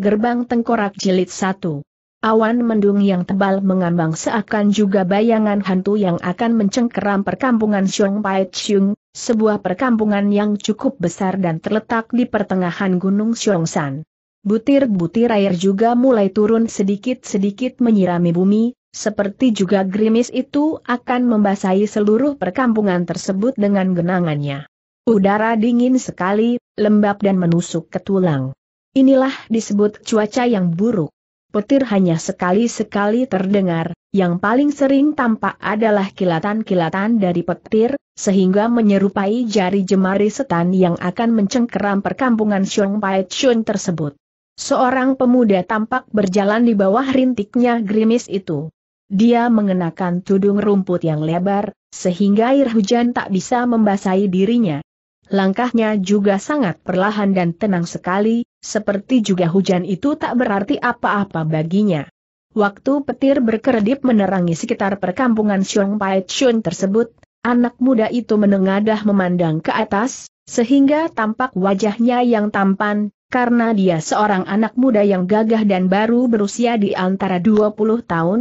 Gerbang Tengkorak Jilid 1 Awan mendung yang tebal mengambang seakan juga bayangan hantu yang akan mencengkeram perkampungan Xiong Pai Chung, sebuah perkampungan yang cukup besar dan terletak di pertengahan Gunung Xiong San. Butir-butir air juga mulai turun sedikit-sedikit menyirami bumi, seperti juga gerimis itu akan membasahi seluruh perkampungan tersebut dengan genangannya. Udara dingin sekali, lembab dan menusuk ke tulang. Inilah disebut cuaca yang buruk. Petir hanya sekali-sekali terdengar, yang paling sering tampak adalah kilatan-kilatan dari petir, sehingga menyerupai jari jemari setan yang akan mencengkeram perkampungan Pai Chun tersebut. Seorang pemuda tampak berjalan di bawah rintiknya gerimis itu. Dia mengenakan tudung rumput yang lebar, sehingga air hujan tak bisa membasahi dirinya. Langkahnya juga sangat perlahan dan tenang sekali, seperti juga hujan itu tak berarti apa-apa baginya. Waktu petir berkeredip menerangi sekitar perkampungan Xiong Pai Chun tersebut, anak muda itu menengadah memandang ke atas, sehingga tampak wajahnya yang tampan, karena dia seorang anak muda yang gagah dan baru berusia di antara 20 tahun.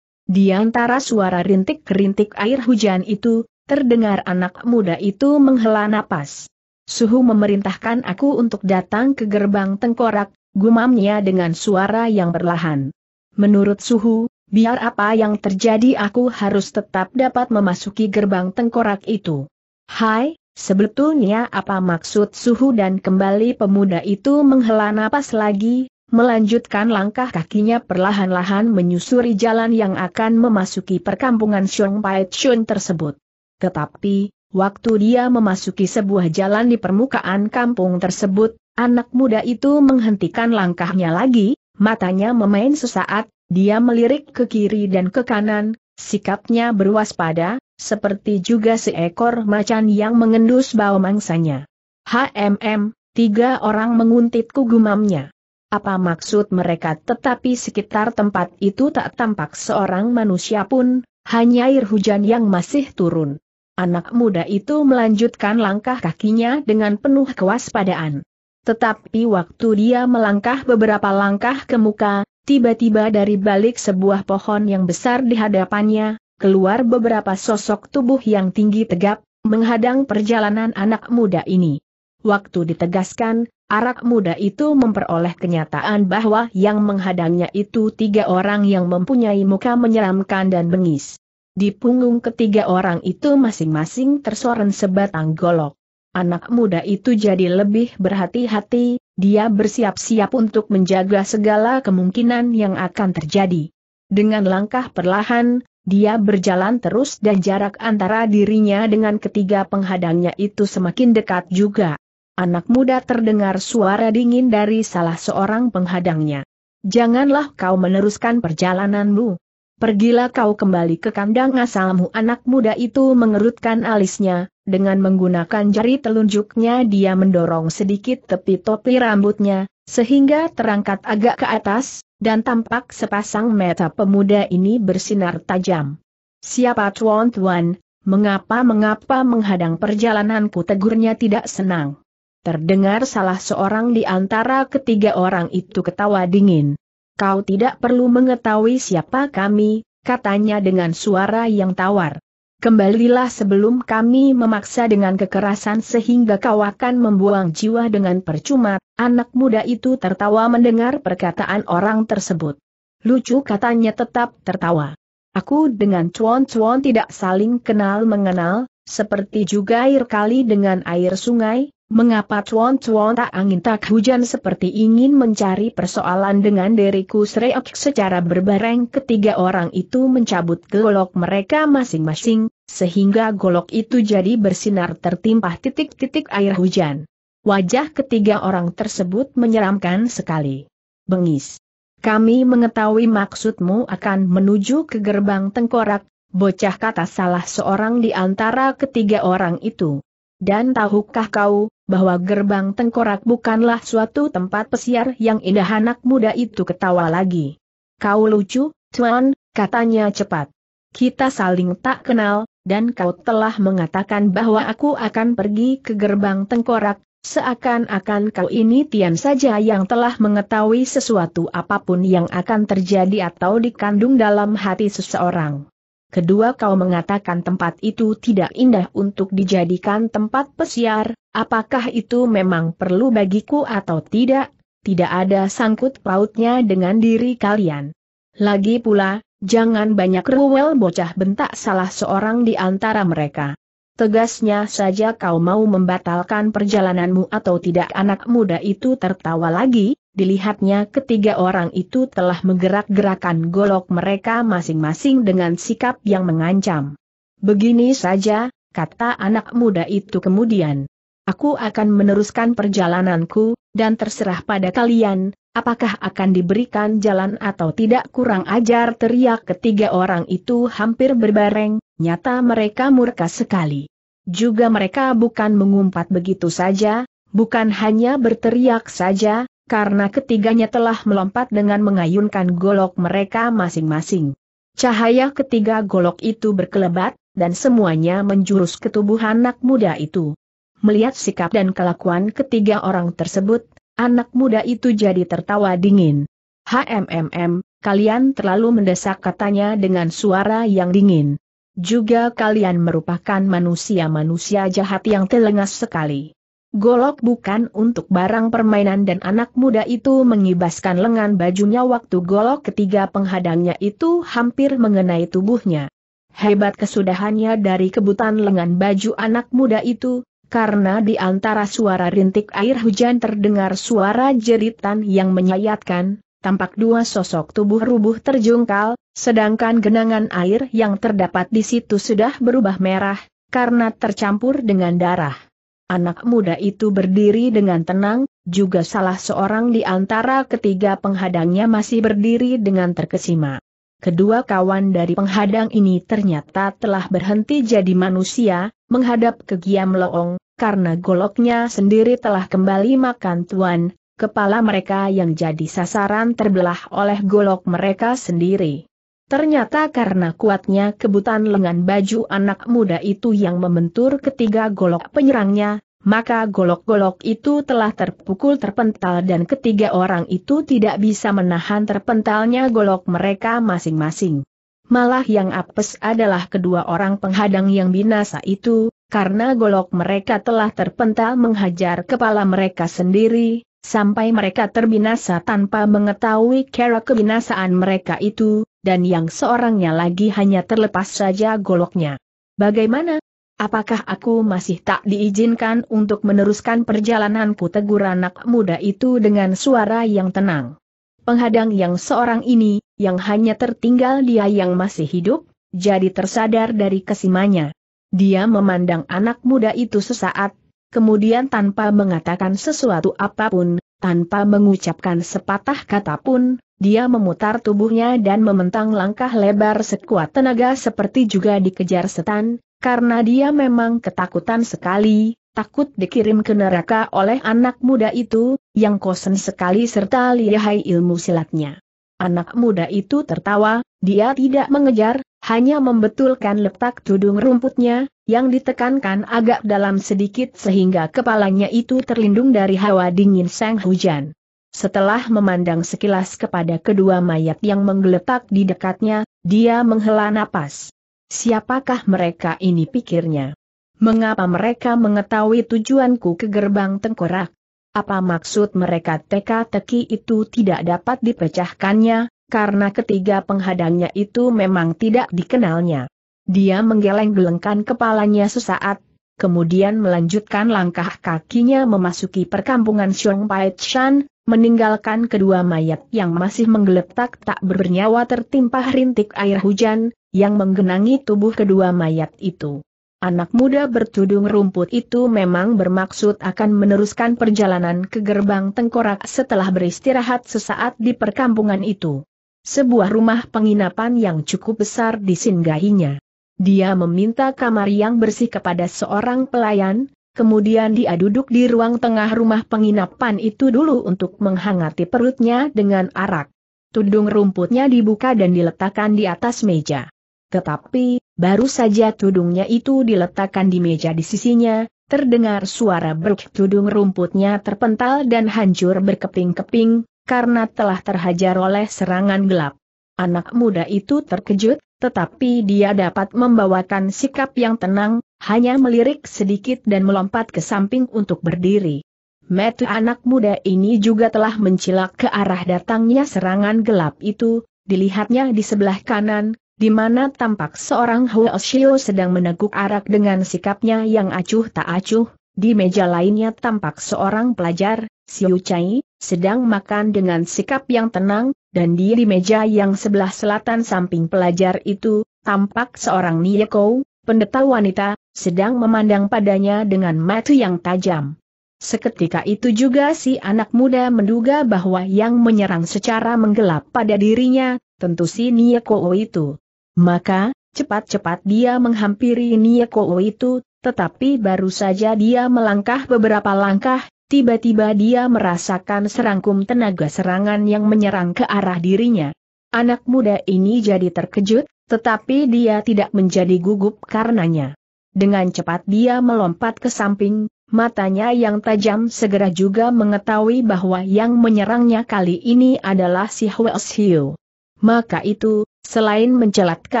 Di antara suara rintik-rintik air hujan itu, terdengar anak muda itu menghela napas. Suhu memerintahkan aku untuk datang ke gerbang tengkorak, gumamnya dengan suara yang berlahan. Menurut Suhu, biar apa yang terjadi aku harus tetap dapat memasuki gerbang tengkorak itu. Hai, sebetulnya apa maksud Suhu dan kembali pemuda itu menghela napas lagi, melanjutkan langkah kakinya perlahan-lahan menyusuri jalan yang akan memasuki perkampungan Xiong Pai Chun tersebut. Tetapi, Waktu dia memasuki sebuah jalan di permukaan kampung tersebut, anak muda itu menghentikan langkahnya lagi, matanya memain sesaat, dia melirik ke kiri dan ke kanan, sikapnya berwaspada, seperti juga seekor macan yang mengendus bau mangsanya. HMM, tiga orang menguntitku gumamnya. Apa maksud mereka tetapi sekitar tempat itu tak tampak seorang manusia pun, hanya air hujan yang masih turun. Anak muda itu melanjutkan langkah kakinya dengan penuh kewaspadaan. Tetapi waktu dia melangkah beberapa langkah ke muka, tiba-tiba dari balik sebuah pohon yang besar di hadapannya, keluar beberapa sosok tubuh yang tinggi tegap, menghadang perjalanan anak muda ini. Waktu ditegaskan, arak muda itu memperoleh kenyataan bahwa yang menghadangnya itu tiga orang yang mempunyai muka menyeramkan dan bengis. Di punggung ketiga orang itu masing-masing tersoran sebatang golok. Anak muda itu jadi lebih berhati-hati, dia bersiap-siap untuk menjaga segala kemungkinan yang akan terjadi. Dengan langkah perlahan, dia berjalan terus dan jarak antara dirinya dengan ketiga penghadangnya itu semakin dekat juga. Anak muda terdengar suara dingin dari salah seorang penghadangnya. Janganlah kau meneruskan perjalananmu. Pergilah kau kembali ke kandang asalmu anak muda itu mengerutkan alisnya, dengan menggunakan jari telunjuknya dia mendorong sedikit tepi topi rambutnya, sehingga terangkat agak ke atas, dan tampak sepasang mata pemuda ini bersinar tajam. Siapa tuan tuan, mengapa-mengapa menghadang perjalananku tegurnya tidak senang. Terdengar salah seorang di antara ketiga orang itu ketawa dingin. Kau tidak perlu mengetahui siapa kami, katanya dengan suara yang tawar. Kembalilah sebelum kami memaksa dengan kekerasan sehingga kau akan membuang jiwa dengan percuma, anak muda itu tertawa mendengar perkataan orang tersebut. Lucu katanya tetap tertawa. Aku dengan cuan-cuan tidak saling kenal mengenal, seperti juga air kali dengan air sungai, Mengapa cuan-cuan tak angin tak hujan seperti ingin mencari persoalan dengan diriku sereok secara berbareng ketiga orang itu mencabut golok mereka masing-masing, sehingga golok itu jadi bersinar tertimpah titik-titik air hujan. Wajah ketiga orang tersebut menyeramkan sekali. Bengis. Kami mengetahui maksudmu akan menuju ke gerbang tengkorak, bocah kata salah seorang di antara ketiga orang itu. Dan tahukah kau, bahwa gerbang tengkorak bukanlah suatu tempat pesiar yang indah anak muda itu ketawa lagi. Kau lucu, Tuan, katanya cepat. Kita saling tak kenal, dan kau telah mengatakan bahwa aku akan pergi ke gerbang tengkorak, seakan-akan kau ini Tian saja yang telah mengetahui sesuatu apapun yang akan terjadi atau dikandung dalam hati seseorang. Kedua kau mengatakan tempat itu tidak indah untuk dijadikan tempat pesiar, apakah itu memang perlu bagiku atau tidak? Tidak ada sangkut pautnya dengan diri kalian. Lagi pula, jangan banyak rewel, bocah bentak salah seorang di antara mereka. Tegasnya saja kau mau membatalkan perjalananmu atau tidak anak muda itu tertawa lagi, Dilihatnya ketiga orang itu telah menggerak-gerakan golok mereka masing-masing dengan sikap yang mengancam. Begini saja, kata anak muda itu kemudian. Aku akan meneruskan perjalananku, dan terserah pada kalian, apakah akan diberikan jalan atau tidak kurang ajar teriak ketiga orang itu hampir berbareng, nyata mereka murka sekali. Juga mereka bukan mengumpat begitu saja, bukan hanya berteriak saja, karena ketiganya telah melompat dengan mengayunkan golok mereka masing-masing. Cahaya ketiga golok itu berkelebat, dan semuanya menjurus ke tubuh anak muda itu. Melihat sikap dan kelakuan ketiga orang tersebut, anak muda itu jadi tertawa dingin. HMMM, kalian terlalu mendesak katanya dengan suara yang dingin. Juga kalian merupakan manusia-manusia jahat yang telengas sekali. Golok bukan untuk barang permainan dan anak muda itu mengibaskan lengan bajunya waktu golok ketiga penghadangnya itu hampir mengenai tubuhnya. Hebat kesudahannya dari kebutan lengan baju anak muda itu, karena di antara suara rintik air hujan terdengar suara jeritan yang menyayatkan, tampak dua sosok tubuh rubuh terjungkal, sedangkan genangan air yang terdapat di situ sudah berubah merah, karena tercampur dengan darah. Anak muda itu berdiri dengan tenang, juga salah seorang di antara ketiga penghadangnya masih berdiri dengan terkesima. Kedua kawan dari penghadang ini ternyata telah berhenti jadi manusia, menghadap ke Giam Loong, karena goloknya sendiri telah kembali makan tuan, kepala mereka yang jadi sasaran terbelah oleh golok mereka sendiri. Ternyata karena kuatnya kebutan lengan baju anak muda itu yang membentur ketiga golok penyerangnya, maka golok-golok itu telah terpukul terpental dan ketiga orang itu tidak bisa menahan terpentalnya golok mereka masing-masing. Malah yang apes adalah kedua orang penghadang yang binasa itu, karena golok mereka telah terpental menghajar kepala mereka sendiri, sampai mereka terbinasa tanpa mengetahui cara kebinasaan mereka itu, dan yang seorangnya lagi hanya terlepas saja goloknya. Bagaimana? Apakah aku masih tak diizinkan untuk meneruskan perjalananku tegur anak muda itu dengan suara yang tenang? Penghadang yang seorang ini, yang hanya tertinggal dia yang masih hidup, jadi tersadar dari kesimanya. Dia memandang anak muda itu sesaat, kemudian tanpa mengatakan sesuatu apapun, tanpa mengucapkan sepatah kata pun, dia memutar tubuhnya dan mementang langkah lebar sekuat tenaga seperti juga dikejar setan, karena dia memang ketakutan sekali, takut dikirim ke neraka oleh anak muda itu, yang kosen sekali serta lihai ilmu silatnya. Anak muda itu tertawa, dia tidak mengejar, hanya membetulkan letak tudung rumputnya, yang ditekankan agak dalam sedikit sehingga kepalanya itu terlindung dari hawa dingin sang hujan. Setelah memandang sekilas kepada kedua mayat yang menggeletak di dekatnya, dia menghela napas. Siapakah mereka ini pikirnya? Mengapa mereka mengetahui tujuanku ke gerbang tengkorak? Apa maksud mereka teka-teki itu tidak dapat dipecahkannya, karena ketiga penghadangnya itu memang tidak dikenalnya. Dia menggeleng-gelengkan kepalanya sesaat, kemudian melanjutkan langkah kakinya memasuki perkampungan Pai Xiong Chan, meninggalkan kedua mayat yang masih menggeletak tak bernyawa tertimpa rintik air hujan, yang menggenangi tubuh kedua mayat itu. Anak muda bertudung rumput itu memang bermaksud akan meneruskan perjalanan ke gerbang tengkorak setelah beristirahat sesaat di perkampungan itu. Sebuah rumah penginapan yang cukup besar disinggahinya. Dia meminta kamar yang bersih kepada seorang pelayan, kemudian dia duduk di ruang tengah rumah penginapan itu dulu untuk menghangati perutnya dengan arak. Tudung rumputnya dibuka dan diletakkan di atas meja. Tetapi, baru saja tudungnya itu diletakkan di meja di sisinya, terdengar suara berk tudung rumputnya terpental dan hancur berkeping-keping, karena telah terhajar oleh serangan gelap. Anak muda itu terkejut, tetapi dia dapat membawakan sikap yang tenang, hanya melirik sedikit dan melompat ke samping untuk berdiri. Metu anak muda ini juga telah mencilak ke arah datangnya serangan gelap itu, dilihatnya di sebelah kanan, di mana tampak seorang Huoshio sedang meneguk arak dengan sikapnya yang acuh tak acuh, di meja lainnya tampak seorang pelajar, Siu Chai, sedang makan dengan sikap yang tenang, dan di meja yang sebelah selatan samping pelajar itu, tampak seorang Niyeko, pendeta wanita, sedang memandang padanya dengan mata yang tajam. Seketika itu juga si anak muda menduga bahwa yang menyerang secara menggelap pada dirinya, tentu si Niyeko itu. Maka, cepat-cepat dia menghampiri Niyeko itu, tetapi baru saja dia melangkah beberapa langkah, Tiba-tiba dia merasakan serangkum tenaga serangan yang menyerang ke arah dirinya. Anak muda ini jadi terkejut, tetapi dia tidak menjadi gugup karenanya. Dengan cepat dia melompat ke samping, matanya yang tajam segera juga mengetahui bahwa yang menyerangnya kali ini adalah si Hwels Hiu. Maka itu, selain mencelat ke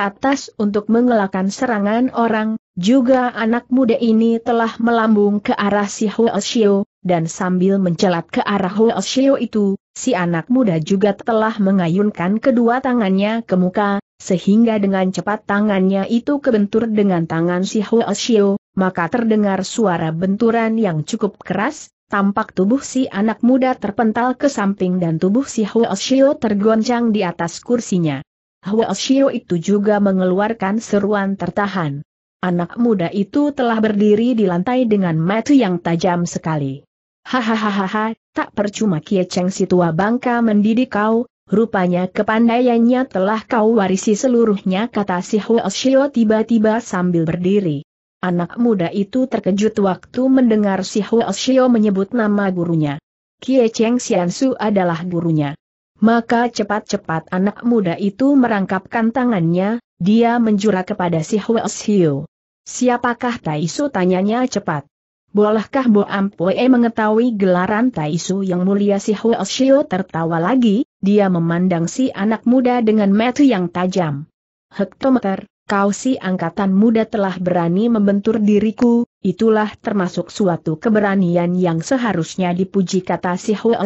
atas untuk mengelakkan serangan orang, juga anak muda ini telah melambung ke arah si Xiao, dan sambil mencelat ke arah Xiao itu, si anak muda juga telah mengayunkan kedua tangannya ke muka, sehingga dengan cepat tangannya itu kebentur dengan tangan si Xiao, maka terdengar suara benturan yang cukup keras, tampak tubuh si anak muda terpental ke samping dan tubuh si Xiao tergoncang di atas kursinya. Xiao itu juga mengeluarkan seruan tertahan. Anak muda itu telah berdiri di lantai dengan mata yang tajam sekali. Hahaha, tak percuma Kie Cheng si tua bangka mendidik kau, rupanya kepandaiannya telah kau warisi seluruhnya kata si Hua tiba-tiba sambil berdiri. Anak muda itu terkejut waktu mendengar si Hua menyebut nama gurunya. Kie Cheng Xiansu adalah gurunya. Maka cepat-cepat anak muda itu merangkapkan tangannya, dia menjura kepada si Hwes Hiu. Siapakah Taisu tanyanya cepat. Bolehkah Bo Ampue mengetahui gelaran Taisu yang mulia si Hwes tertawa lagi, dia memandang si anak muda dengan metu yang tajam. Hektometer, kau si angkatan muda telah berani membentur diriku, itulah termasuk suatu keberanian yang seharusnya dipuji kata si Hwes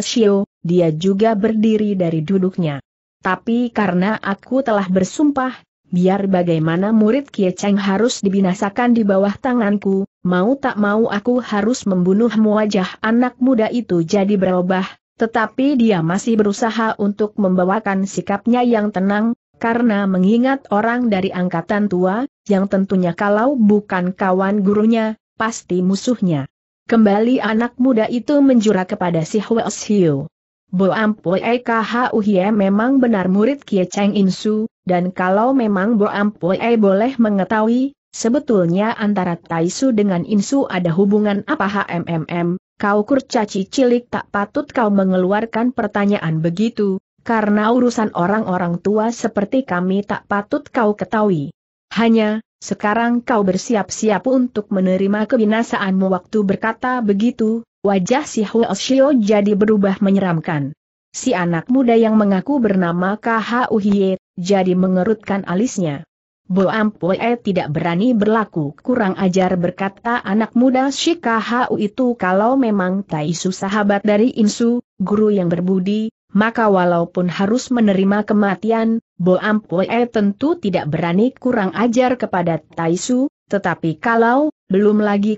dia juga berdiri dari duduknya. Tapi karena aku telah bersumpah, biar bagaimana murid Kie Cheng harus dibinasakan di bawah tanganku, mau tak mau aku harus membunuh wajah anak muda itu jadi berubah, tetapi dia masih berusaha untuk membawakan sikapnya yang tenang, karena mengingat orang dari angkatan tua, yang tentunya kalau bukan kawan gurunya, pasti musuhnya. Kembali anak muda itu menjura kepada si Hues Hiu. Bo Ampui Khuie memang benar murid Kie Cheng Insu, dan kalau memang Bo E boleh mengetahui, sebetulnya antara Taisu dengan Insu ada hubungan apa HMMM, kau kurcaci cilik tak patut kau mengeluarkan pertanyaan begitu, karena urusan orang-orang tua seperti kami tak patut kau ketahui. Hanya, sekarang kau bersiap-siap untuk menerima kebinasaanmu waktu berkata begitu, Wajah si Hua jadi berubah menyeramkan. Si anak muda yang mengaku bernama KHU Hie, jadi mengerutkan alisnya. Bo Ampue tidak berani berlaku kurang ajar berkata anak muda si KHU itu kalau memang Taisu sahabat dari Insu, guru yang berbudi, maka walaupun harus menerima kematian, Bo Ampue tentu tidak berani kurang ajar kepada Taisu, tetapi kalau belum lagi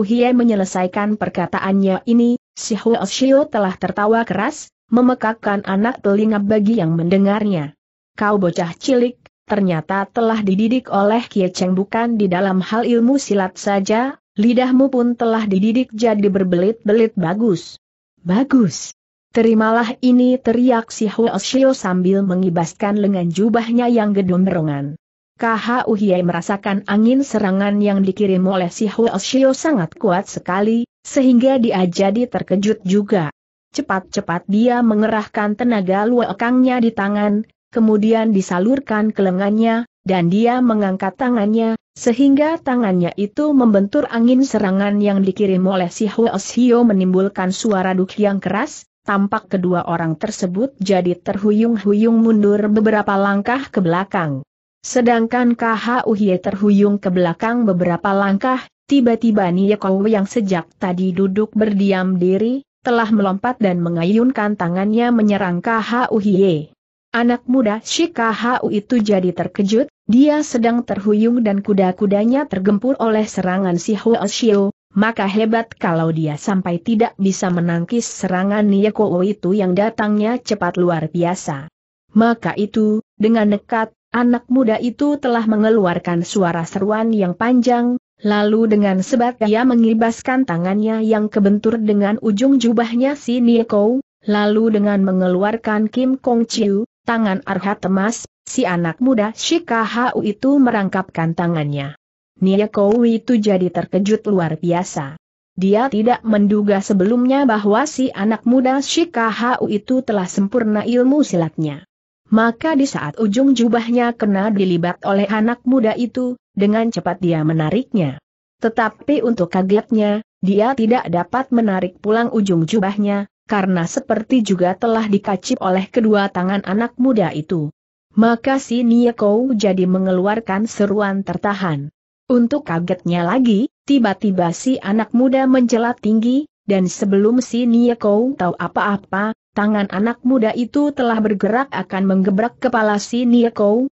uhie menyelesaikan perkataannya ini, si Huoshio telah tertawa keras, memekakkan anak telinga bagi yang mendengarnya. Kau bocah cilik, ternyata telah dididik oleh Kie Cheng bukan di dalam hal ilmu silat saja, lidahmu pun telah dididik jadi berbelit-belit bagus. Bagus. Terimalah ini teriak si Huoshio sambil mengibaskan lengan jubahnya yang gedomberongan. KHU Hiei merasakan angin serangan yang dikirim oleh si Osio sangat kuat sekali, sehingga dia jadi terkejut juga. Cepat-cepat dia mengerahkan tenaga luekangnya di tangan, kemudian disalurkan ke lengannya, dan dia mengangkat tangannya, sehingga tangannya itu membentur angin serangan yang dikirim oleh si Osio menimbulkan suara duk yang keras, tampak kedua orang tersebut jadi terhuyung-huyung mundur beberapa langkah ke belakang. Sedangkan KHUY terhuyung ke belakang beberapa langkah, tiba-tiba Nieko yang sejak tadi duduk berdiam diri, telah melompat dan mengayunkan tangannya menyerang KHUY. Anak muda si KHU itu jadi terkejut, dia sedang terhuyung dan kuda-kudanya tergempur oleh serangan si Huo Xiu, maka hebat kalau dia sampai tidak bisa menangkis serangan Nieko itu yang datangnya cepat luar biasa. Maka itu, dengan dekat, Anak muda itu telah mengeluarkan suara seruan yang panjang, lalu dengan sebat ia mengibaskan tangannya yang kebentur dengan ujung jubahnya si Nieko, lalu dengan mengeluarkan Kim Kong Chiu, tangan Arhat emas, si anak muda Shikahau itu merangkapkan tangannya. Nieko itu jadi terkejut luar biasa. Dia tidak menduga sebelumnya bahwa si anak muda Shikahau itu telah sempurna ilmu silatnya. Maka di saat ujung jubahnya kena dilibat oleh anak muda itu, dengan cepat dia menariknya. Tetapi untuk kagetnya, dia tidak dapat menarik pulang ujung jubahnya, karena seperti juga telah dikacip oleh kedua tangan anak muda itu. Maka si Nieko jadi mengeluarkan seruan tertahan. Untuk kagetnya lagi, tiba-tiba si anak muda menjelat tinggi, dan sebelum si Kou tahu apa-apa, tangan anak muda itu telah bergerak akan menggebrak kepala si Nia Kou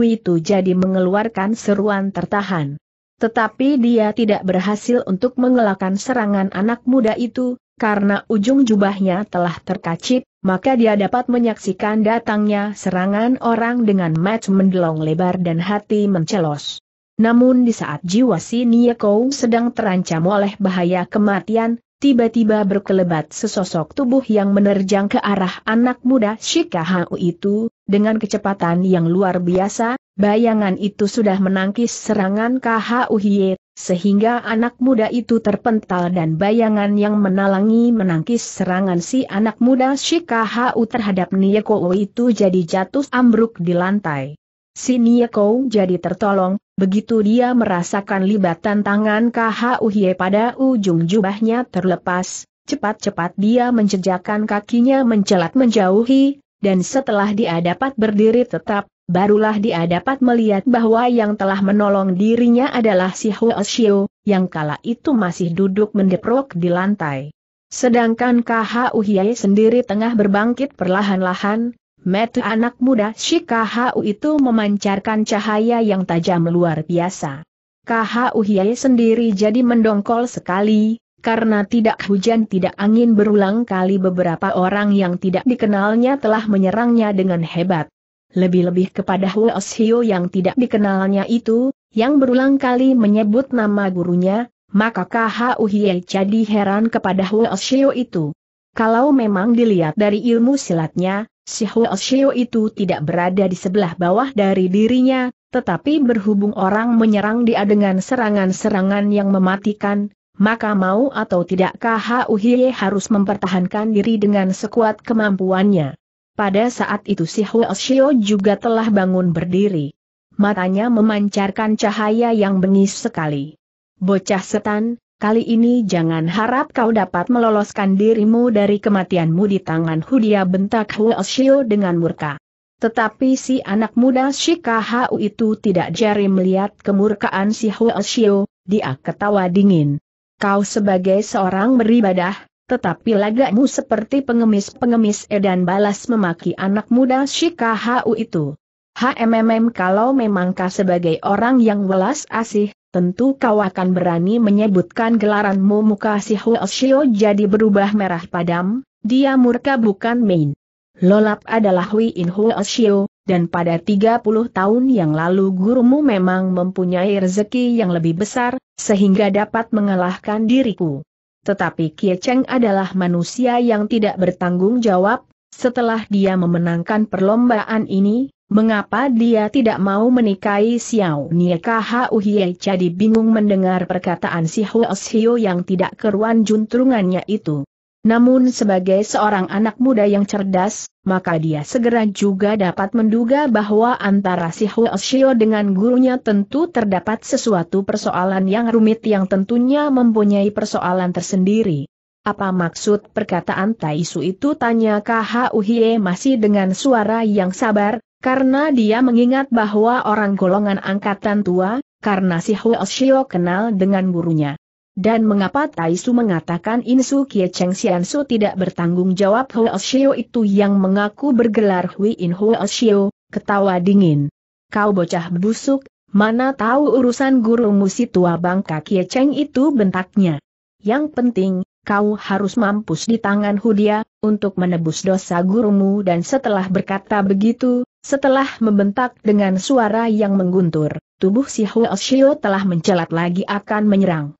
itu jadi mengeluarkan seruan tertahan. Tetapi dia tidak berhasil untuk mengelakkan serangan anak muda itu, karena ujung jubahnya telah terkacip, maka dia dapat menyaksikan datangnya serangan orang dengan mata mendelong lebar dan hati mencelos. Namun di saat jiwa si Kou sedang terancam oleh bahaya kematian, tiba-tiba berkelebat sesosok tubuh yang menerjang ke arah anak muda Shikahau itu, dengan kecepatan yang luar biasa, bayangan itu sudah menangkis serangan Kahau Hie, sehingga anak muda itu terpental dan bayangan yang menalangi menangkis serangan si anak muda Shikahau terhadap Kou itu jadi jatuh ambruk di lantai. Sinie Kou jadi tertolong, begitu dia merasakan libatan tangan KHUHie pada ujung jubahnya terlepas, cepat-cepat dia menjejakkan kakinya mencelat menjauhi, dan setelah dia dapat berdiri tetap, barulah dia dapat melihat bahwa yang telah menolong dirinya adalah si Huo Xiu, yang kala itu masih duduk mendeprok di lantai. Sedangkan KHUHie sendiri tengah berbangkit perlahan-lahan, Mata anak muda si KHU itu memancarkan cahaya yang tajam luar biasa. KHU Hiei sendiri jadi mendongkol sekali, karena tidak hujan tidak angin berulang kali beberapa orang yang tidak dikenalnya telah menyerangnya dengan hebat. Lebih-lebih kepada Huos Hio yang tidak dikenalnya itu, yang berulang kali menyebut nama gurunya, maka KHU Hiei jadi heran kepada Huos Shio itu. Kalau memang dilihat dari ilmu silatnya, si Shio itu tidak berada di sebelah bawah dari dirinya, tetapi berhubung orang menyerang dia dengan serangan-serangan yang mematikan, maka mau atau tidak Uhiye harus mempertahankan diri dengan sekuat kemampuannya. Pada saat itu si Shio juga telah bangun berdiri. Matanya memancarkan cahaya yang bengis sekali. Bocah setan, kali ini jangan harap kau dapat meloloskan dirimu dari kematianmu di tangan Hudia bentak Huoshio dengan murka. Tetapi si anak muda Shikahu itu tidak jari melihat kemurkaan si Huoshio, dia ketawa dingin. Kau sebagai seorang beribadah, tetapi lagakmu seperti pengemis-pengemis edan balas memaki anak muda Shikahu itu. HMMM kalau memang kau sebagai orang yang welas asih, tentu kau akan berani menyebutkan gelaranmu muka si Huoshio jadi berubah merah padam, dia murka bukan main. Lolap adalah Hui In Huoshio, dan pada 30 tahun yang lalu gurumu memang mempunyai rezeki yang lebih besar, sehingga dapat mengalahkan diriku. Tetapi Kie Cheng adalah manusia yang tidak bertanggung jawab, setelah dia memenangkan perlombaan ini, Mengapa dia tidak mau menikahi Xiao Nie Kahu Hie jadi bingung mendengar perkataan si Huo Hio yang tidak keruan juntrungannya itu. Namun sebagai seorang anak muda yang cerdas, maka dia segera juga dapat menduga bahwa antara si Huo Hio dengan gurunya tentu terdapat sesuatu persoalan yang rumit yang tentunya mempunyai persoalan tersendiri. Apa maksud perkataan Taisu itu tanya Hie masih dengan suara yang sabar, karena dia mengingat bahwa orang golongan angkatan tua, karena si Huoshio kenal dengan gurunya. Dan mengapa Taisu mengatakan Insu Kie Cheng Xiansu tidak bertanggung jawab Huoshio itu yang mengaku bergelar Hui In Huoshio, ketawa dingin. Kau bocah busuk, mana tahu urusan gurumu si tua bangka Kie Cheng itu bentaknya. Yang penting, kau harus mampus di tangan Hudia, untuk menebus dosa gurumu dan setelah berkata begitu, setelah membentak dengan suara yang mengguntur, tubuh si Huoshio telah mencelat lagi akan menyerang.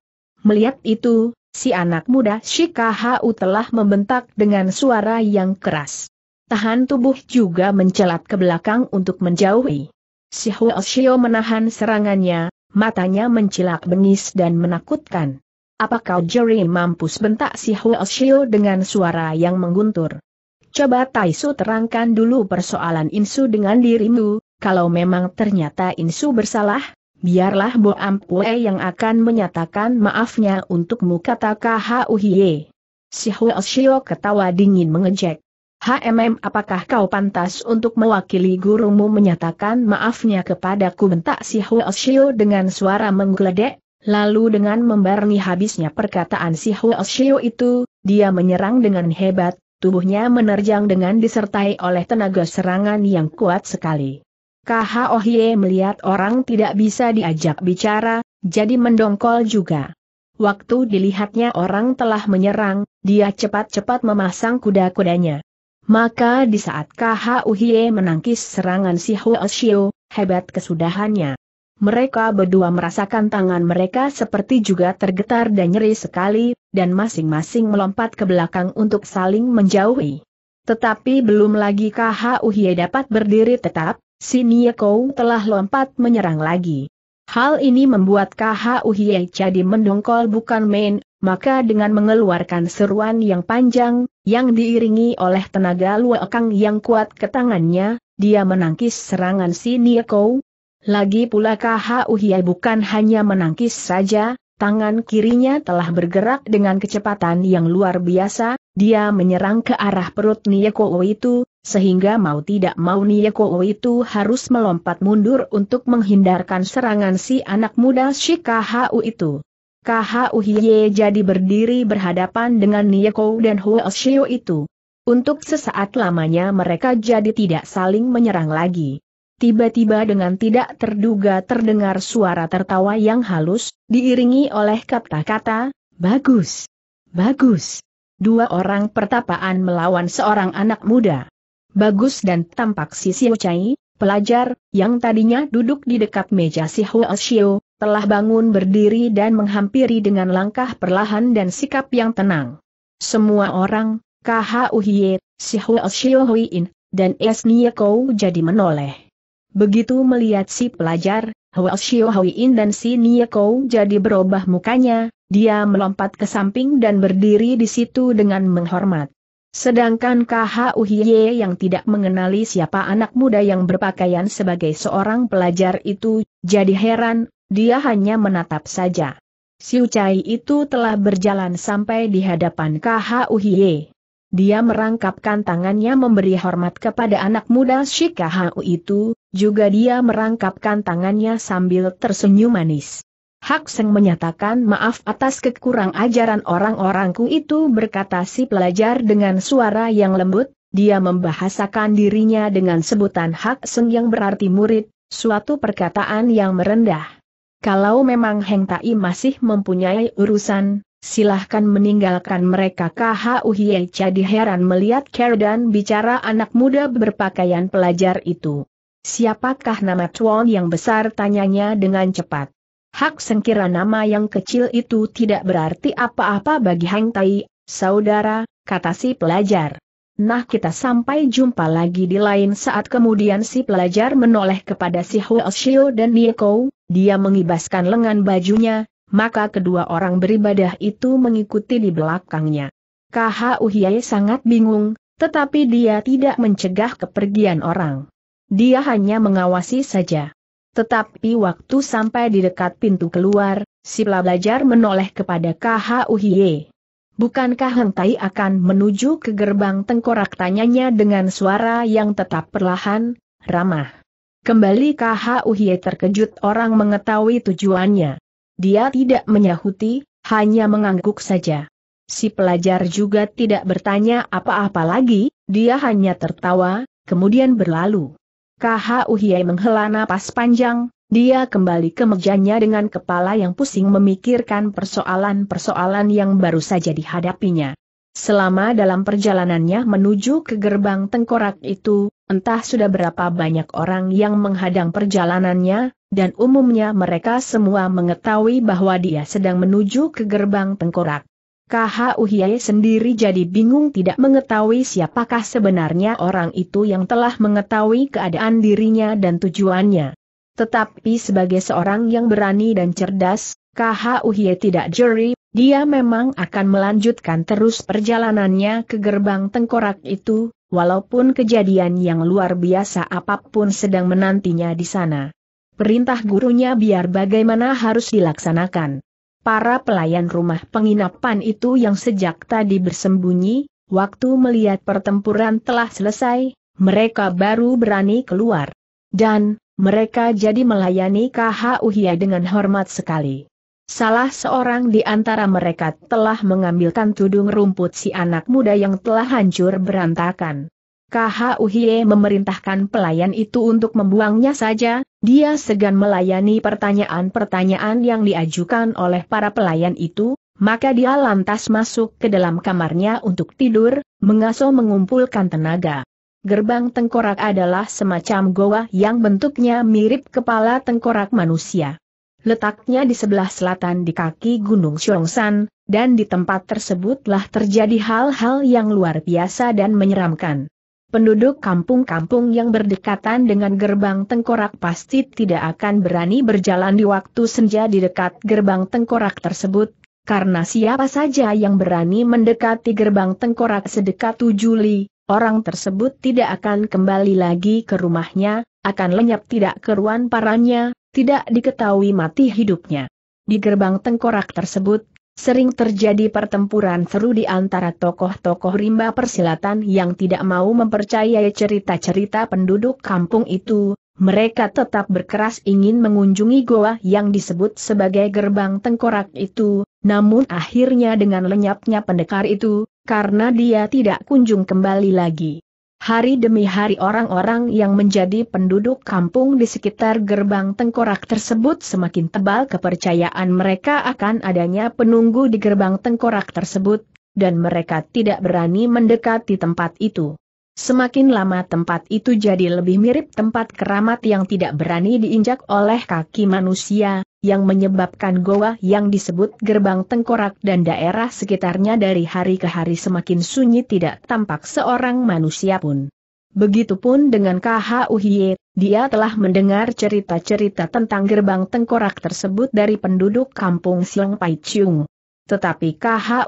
Melihat itu, si anak muda Shikahau telah membentak dengan suara yang keras. Tahan tubuh juga mencelat ke belakang untuk menjauhi. Si Huoshio menahan serangannya, matanya mencilak bengis dan menakutkan. Apakah Jerry mampus bentak si Huoshio dengan suara yang mengguntur? Coba Taisu terangkan dulu persoalan Insu dengan dirimu, kalau memang ternyata Insu bersalah, biarlah Bo Ampue yang akan menyatakan maafnya untukmu kata KHUHY. Si Huoshio ketawa dingin mengejek. HMM apakah kau pantas untuk mewakili gurumu menyatakan maafnya kepadaku bentak si Huoshio dengan suara menggeledek, lalu dengan membarengi habisnya perkataan si Huoshio itu, dia menyerang dengan hebat, Tubuhnya menerjang dengan disertai oleh tenaga serangan yang kuat sekali. Kaha Hye melihat orang tidak bisa diajak bicara, jadi mendongkol juga. Waktu dilihatnya orang telah menyerang, dia cepat-cepat memasang kuda-kudanya. Maka di saat Kaha Hye menangkis serangan si Hua hebat kesudahannya. Mereka berdua merasakan tangan mereka seperti juga tergetar dan nyeri sekali, dan masing-masing melompat ke belakang untuk saling menjauhi. Tetapi belum lagi KHU Hie dapat berdiri tetap, si Kong telah lompat menyerang lagi. Hal ini membuat KHU Hie jadi mendongkol bukan main, maka dengan mengeluarkan seruan yang panjang, yang diiringi oleh tenaga luakang yang kuat ke tangannya, dia menangkis serangan si Kong. Lagi pula KHU Hie bukan hanya menangkis saja, tangan kirinya telah bergerak dengan kecepatan yang luar biasa, dia menyerang ke arah perut Niyekoo itu, sehingga mau tidak mau Niyekoo itu harus melompat mundur untuk menghindarkan serangan si anak muda si KHU itu. KHU Hiye jadi berdiri berhadapan dengan Niyekoo dan Huo Shio itu. Untuk sesaat lamanya mereka jadi tidak saling menyerang lagi. Tiba-tiba dengan tidak terduga terdengar suara tertawa yang halus, diiringi oleh kata-kata, bagus, bagus. Dua orang pertapaan melawan seorang anak muda. Bagus dan tampak si Siu Chai, pelajar, yang tadinya duduk di dekat meja si Hua Xiu, telah bangun berdiri dan menghampiri dengan langkah perlahan dan sikap yang tenang. Semua orang, Kha Uhiye, si Hua Xiu Huiin, dan Es Kou jadi menoleh. Begitu melihat si pelajar, Hwal Xiu Huiin dan si Kou jadi berubah mukanya, dia melompat ke samping dan berdiri di situ dengan menghormat. Sedangkan KHU Hiye yang tidak mengenali siapa anak muda yang berpakaian sebagai seorang pelajar itu, jadi heran, dia hanya menatap saja. Siu Chai itu telah berjalan sampai di hadapan KHU Hiye. Dia merangkapkan tangannya memberi hormat kepada anak muda Shikahau itu, juga dia merangkapkan tangannya sambil tersenyum manis. Hak Seng menyatakan maaf atas kekurang ajaran orang-orangku itu berkata si pelajar dengan suara yang lembut, dia membahasakan dirinya dengan sebutan Hak Seng yang berarti murid, suatu perkataan yang merendah. Kalau memang Heng Tai masih mempunyai urusan, silahkan meninggalkan mereka KHU Hiei jadi heran melihat Kerr dan bicara anak muda berpakaian pelajar itu. Siapakah nama Chuan yang besar tanyanya dengan cepat. Hak sengkira nama yang kecil itu tidak berarti apa-apa bagi Hang Tai, saudara, kata si pelajar. Nah kita sampai jumpa lagi di lain saat kemudian si pelajar menoleh kepada si Huo Xiu dan Nieko, dia mengibaskan lengan bajunya, maka kedua orang beribadah itu mengikuti di belakangnya. KHU sangat bingung, tetapi dia tidak mencegah kepergian orang. Dia hanya mengawasi saja. Tetapi waktu sampai di dekat pintu keluar, si pelajar menoleh kepada KHU Hiye. Bukankah Hentai akan menuju ke gerbang tengkorak tanyanya dengan suara yang tetap perlahan, ramah. Kembali KHU terkejut orang mengetahui tujuannya. Dia tidak menyahuti, hanya mengangguk saja. Si pelajar juga tidak bertanya apa-apa lagi, dia hanya tertawa, kemudian berlalu. KHU Hiei menghela napas panjang, dia kembali ke mejanya dengan kepala yang pusing memikirkan persoalan-persoalan yang baru saja dihadapinya. Selama dalam perjalanannya menuju ke gerbang tengkorak itu, entah sudah berapa banyak orang yang menghadang perjalanannya, dan umumnya mereka semua mengetahui bahwa dia sedang menuju ke gerbang tengkorak. Uhiye sendiri jadi bingung tidak mengetahui siapakah sebenarnya orang itu yang telah mengetahui keadaan dirinya dan tujuannya. Tetapi sebagai seorang yang berani dan cerdas, Uhiye tidak jeri, dia memang akan melanjutkan terus perjalanannya ke gerbang tengkorak itu, walaupun kejadian yang luar biasa apapun sedang menantinya di sana. Perintah gurunya biar bagaimana harus dilaksanakan. Para pelayan rumah penginapan itu yang sejak tadi bersembunyi, waktu melihat pertempuran telah selesai, mereka baru berani keluar. Dan, mereka jadi melayani KH Uhia dengan hormat sekali. Salah seorang di antara mereka telah mengambilkan tudung rumput si anak muda yang telah hancur berantakan. KH Uhie memerintahkan pelayan itu untuk membuangnya saja, dia segan melayani pertanyaan-pertanyaan yang diajukan oleh para pelayan itu, maka dia lantas masuk ke dalam kamarnya untuk tidur, mengasuh mengumpulkan tenaga. Gerbang tengkorak adalah semacam goa yang bentuknya mirip kepala tengkorak manusia. Letaknya di sebelah selatan di kaki Gunung Xiongshan, dan di tempat tersebutlah terjadi hal-hal yang luar biasa dan menyeramkan. Penduduk kampung-kampung yang berdekatan dengan gerbang tengkorak pasti tidak akan berani berjalan di waktu senja di dekat gerbang tengkorak tersebut, karena siapa saja yang berani mendekati gerbang tengkorak sedekat tujuh orang tersebut tidak akan kembali lagi ke rumahnya, akan lenyap tidak keruan parannya, tidak diketahui mati hidupnya. Di gerbang tengkorak tersebut, Sering terjadi pertempuran seru di antara tokoh-tokoh rimba persilatan yang tidak mau mempercayai cerita-cerita penduduk kampung itu, mereka tetap berkeras ingin mengunjungi goa yang disebut sebagai gerbang tengkorak itu, namun akhirnya dengan lenyapnya pendekar itu, karena dia tidak kunjung kembali lagi. Hari demi hari orang-orang yang menjadi penduduk kampung di sekitar gerbang tengkorak tersebut semakin tebal kepercayaan mereka akan adanya penunggu di gerbang tengkorak tersebut, dan mereka tidak berani mendekati tempat itu. Semakin lama tempat itu jadi lebih mirip tempat keramat yang tidak berani diinjak oleh kaki manusia, yang menyebabkan goa yang disebut gerbang tengkorak dan daerah sekitarnya dari hari ke hari semakin sunyi tidak tampak seorang manusia pun. Begitupun dengan KHUHY, dia telah mendengar cerita-cerita tentang gerbang tengkorak tersebut dari penduduk kampung Siang Pai Chung. Tetapi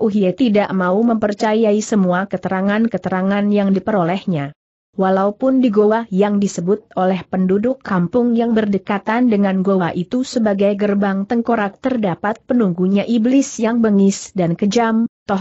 Uhye tidak mau mempercayai semua keterangan-keterangan yang diperolehnya. Walaupun di goa yang disebut oleh penduduk kampung yang berdekatan dengan goa itu sebagai gerbang tengkorak terdapat penunggunya iblis yang bengis dan kejam, toh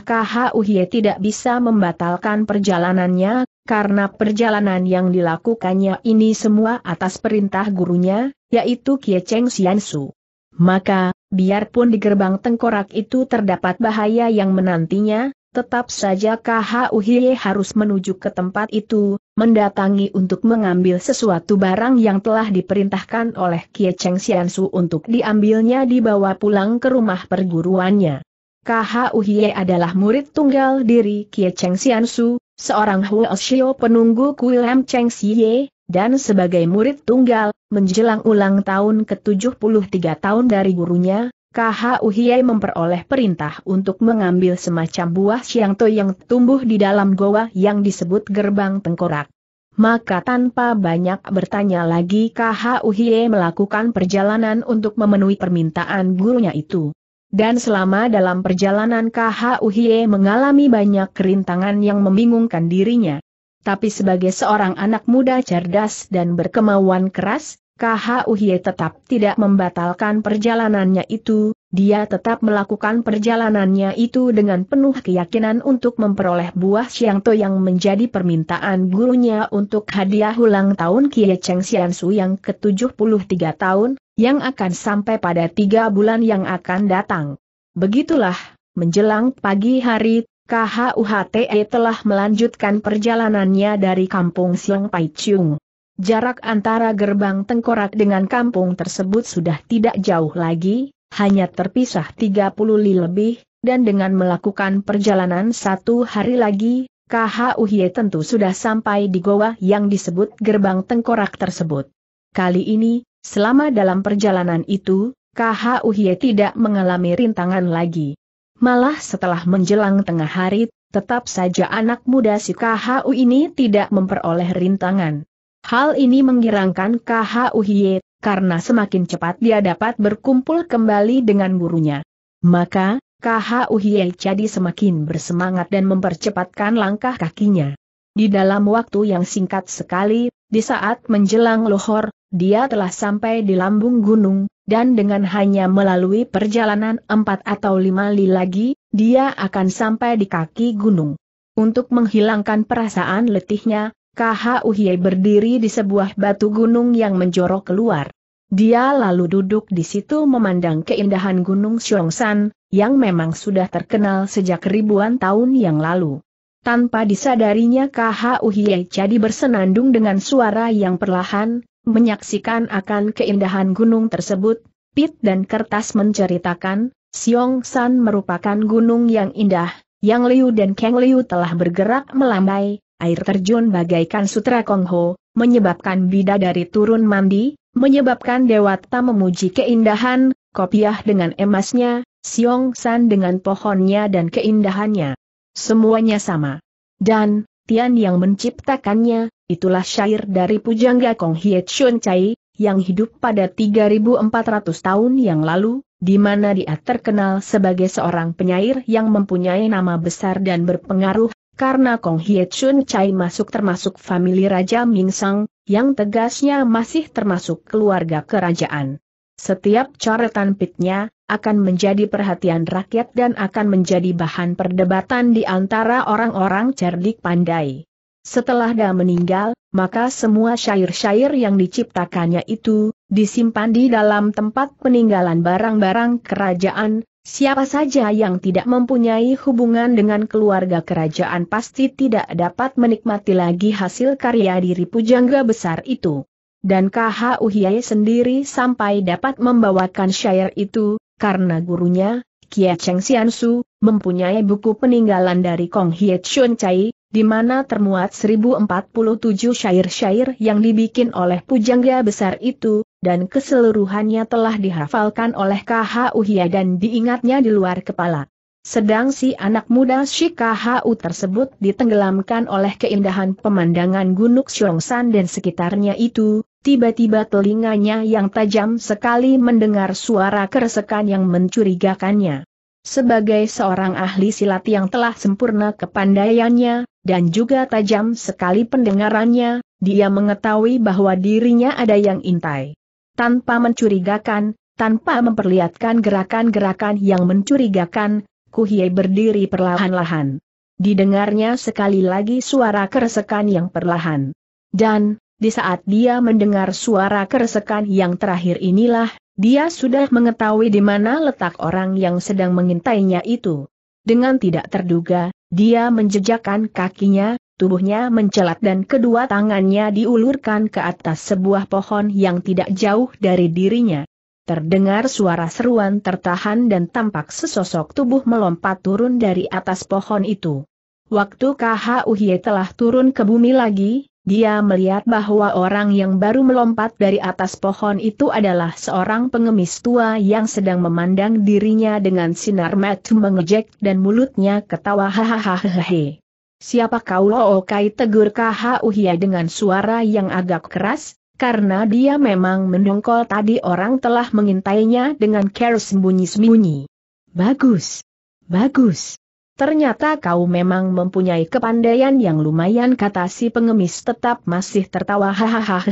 Uhye tidak bisa membatalkan perjalanannya, karena perjalanan yang dilakukannya ini semua atas perintah gurunya, yaitu Kie Cheng Xiansu. Maka, Biarpun di gerbang tengkorak itu terdapat bahaya yang menantinya, tetap saja KHUHY harus menuju ke tempat itu, mendatangi untuk mengambil sesuatu barang yang telah diperintahkan oleh Kie Cheng Xiansu untuk diambilnya dibawa pulang ke rumah perguruannya. KHUHY adalah murid tunggal diri Kie Cheng Xiansu, seorang Huo Xiao penunggu kuil M. Cheng Xie, dan sebagai murid tunggal, menjelang ulang tahun ke-73 tahun dari gurunya, KH Uhiei memperoleh perintah untuk mengambil semacam buah siangto yang tumbuh di dalam goa yang disebut gerbang tengkorak. Maka tanpa banyak bertanya lagi KH Uhiei melakukan perjalanan untuk memenuhi permintaan gurunya itu. Dan selama dalam perjalanan KH Uhiei mengalami banyak kerintangan yang membingungkan dirinya tapi sebagai seorang anak muda cerdas dan berkemauan keras, KHUY tetap tidak membatalkan perjalanannya itu, dia tetap melakukan perjalanannya itu dengan penuh keyakinan untuk memperoleh buah Xiangto yang menjadi permintaan gurunya untuk hadiah ulang tahun Kie Cheng Xiansu yang ke-73 tahun, yang akan sampai pada tiga bulan yang akan datang. Begitulah, menjelang pagi hari, KHUHTE telah melanjutkan perjalanannya dari kampung Siang Pai Chung. Jarak antara gerbang tengkorak dengan kampung tersebut sudah tidak jauh lagi, hanya terpisah 30 li lebih, dan dengan melakukan perjalanan satu hari lagi, KHUHY e tentu sudah sampai di goa yang disebut gerbang tengkorak tersebut. Kali ini, selama dalam perjalanan itu, KHUHY e tidak mengalami rintangan lagi. Malah setelah menjelang tengah hari, tetap saja anak muda si KHU ini tidak memperoleh rintangan. Hal ini menggirangkan KHU Hiet, karena semakin cepat dia dapat berkumpul kembali dengan gurunya. Maka, KHU Hiet jadi semakin bersemangat dan mempercepatkan langkah kakinya. Di dalam waktu yang singkat sekali, di saat menjelang Lohor, dia telah sampai di lambung gunung, dan dengan hanya melalui perjalanan empat atau lima li lagi, dia akan sampai di kaki gunung. Untuk menghilangkan perasaan letihnya, Uhye berdiri di sebuah batu gunung yang menjorok keluar. Dia lalu duduk di situ memandang keindahan Gunung Xiongshan, yang memang sudah terkenal sejak ribuan tahun yang lalu. Tanpa disadarinya KHU Hie jadi bersenandung dengan suara yang perlahan, menyaksikan akan keindahan gunung tersebut, Pit dan Kertas menceritakan, Siong San merupakan gunung yang indah, Yang Liu dan Kang Liu telah bergerak melambai, air terjun bagaikan sutra Kongho, menyebabkan bida dari turun mandi, menyebabkan dewata memuji keindahan, kopiah dengan emasnya, Siong San dengan pohonnya dan keindahannya. Semuanya sama. Dan, Tian yang menciptakannya, itulah syair dari Pujangga Kong Hie Chun Chai, yang hidup pada 3400 tahun yang lalu, di mana dia terkenal sebagai seorang penyair yang mempunyai nama besar dan berpengaruh, karena Kong Hie Chun Chai masuk termasuk famili Raja Ming Sang, yang tegasnya masih termasuk keluarga kerajaan. Setiap coretan pitnya, akan menjadi perhatian rakyat dan akan menjadi bahan perdebatan di antara orang-orang cerdik pandai. Setelah Da meninggal, maka semua syair-syair yang diciptakannya itu, disimpan di dalam tempat peninggalan barang-barang kerajaan, siapa saja yang tidak mempunyai hubungan dengan keluarga kerajaan pasti tidak dapat menikmati lagi hasil karya diri pujangga besar itu. Dan KH Hiai sendiri sampai dapat membawakan syair itu, karena gurunya, Kia Cheng Xiansu, mempunyai buku peninggalan dari Kong Hie Chun Chai, di mana termuat 1047 syair-syair yang dibikin oleh pujangga besar itu, dan keseluruhannya telah dihafalkan oleh KH Hia dan diingatnya di luar kepala. Sedang si anak muda Shikahau tersebut ditenggelamkan oleh keindahan pemandangan Gunung Xiongsan dan sekitarnya itu, tiba-tiba telinganya yang tajam sekali mendengar suara keresekan yang mencurigakannya. Sebagai seorang ahli silat yang telah sempurna kepandaiannya, dan juga tajam sekali pendengarannya, dia mengetahui bahwa dirinya ada yang intai. Tanpa mencurigakan, tanpa memperlihatkan gerakan-gerakan yang mencurigakan, Kuhie berdiri perlahan-lahan. Didengarnya sekali lagi suara keresekan yang perlahan. Dan, di saat dia mendengar suara keresekan yang terakhir inilah, dia sudah mengetahui di mana letak orang yang sedang mengintainya itu. Dengan tidak terduga, dia menjejakkan kakinya, tubuhnya mencelat dan kedua tangannya diulurkan ke atas sebuah pohon yang tidak jauh dari dirinya. Terdengar suara seruan tertahan dan tampak sesosok tubuh melompat turun dari atas pohon itu. Waktu KHUHY telah turun ke bumi lagi, dia melihat bahwa orang yang baru melompat dari atas pohon itu adalah seorang pengemis tua yang sedang memandang dirinya dengan sinar mata mengejek dan mulutnya ketawa hahaha. Siapa kau Kai tegur KHUHY dengan suara yang agak keras, karena dia memang mendongkol tadi orang telah mengintainya dengan care sembunyi-sembunyi. Bagus. Bagus. Ternyata kau memang mempunyai kepandaian yang lumayan kata si pengemis tetap masih tertawa hahaha.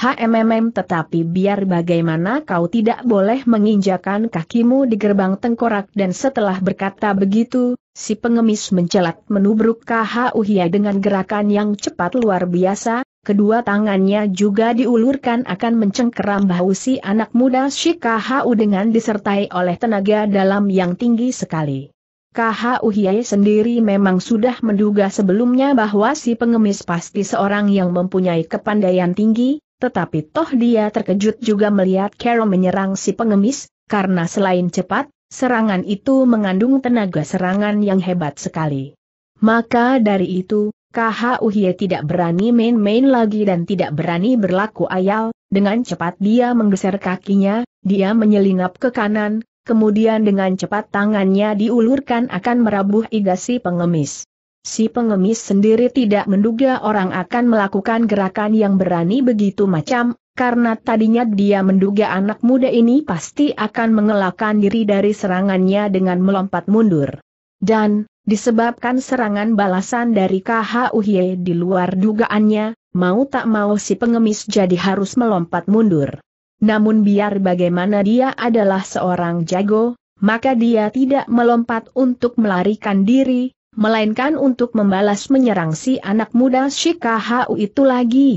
HMMM tetapi biar bagaimana kau tidak boleh menginjakan kakimu di gerbang tengkorak dan setelah berkata begitu, si pengemis mencelat menubruk KHUHIA dengan gerakan yang cepat luar biasa, kedua tangannya juga diulurkan akan mencengkeram bahu si anak muda si KHU dengan disertai oleh tenaga dalam yang tinggi sekali. KHUHIE sendiri memang sudah menduga sebelumnya bahwa si pengemis pasti seorang yang mempunyai kepandaian tinggi, tetapi toh dia terkejut juga melihat Carol menyerang si pengemis, karena selain cepat, serangan itu mengandung tenaga serangan yang hebat sekali. Maka dari itu, Kha Uhye tidak berani main-main lagi dan tidak berani berlaku ayal, dengan cepat dia menggeser kakinya, dia menyelinap ke kanan, kemudian dengan cepat tangannya diulurkan akan merabuh igasi pengemis. Si pengemis sendiri tidak menduga orang akan melakukan gerakan yang berani begitu macam, karena tadinya dia menduga anak muda ini pasti akan mengelakkan diri dari serangannya dengan melompat mundur. Dan, disebabkan serangan balasan dari KHUY di luar dugaannya, mau tak mau si pengemis jadi harus melompat mundur. Namun biar bagaimana dia adalah seorang jago, maka dia tidak melompat untuk melarikan diri, melainkan untuk membalas menyerang si anak muda Shikahu itu lagi.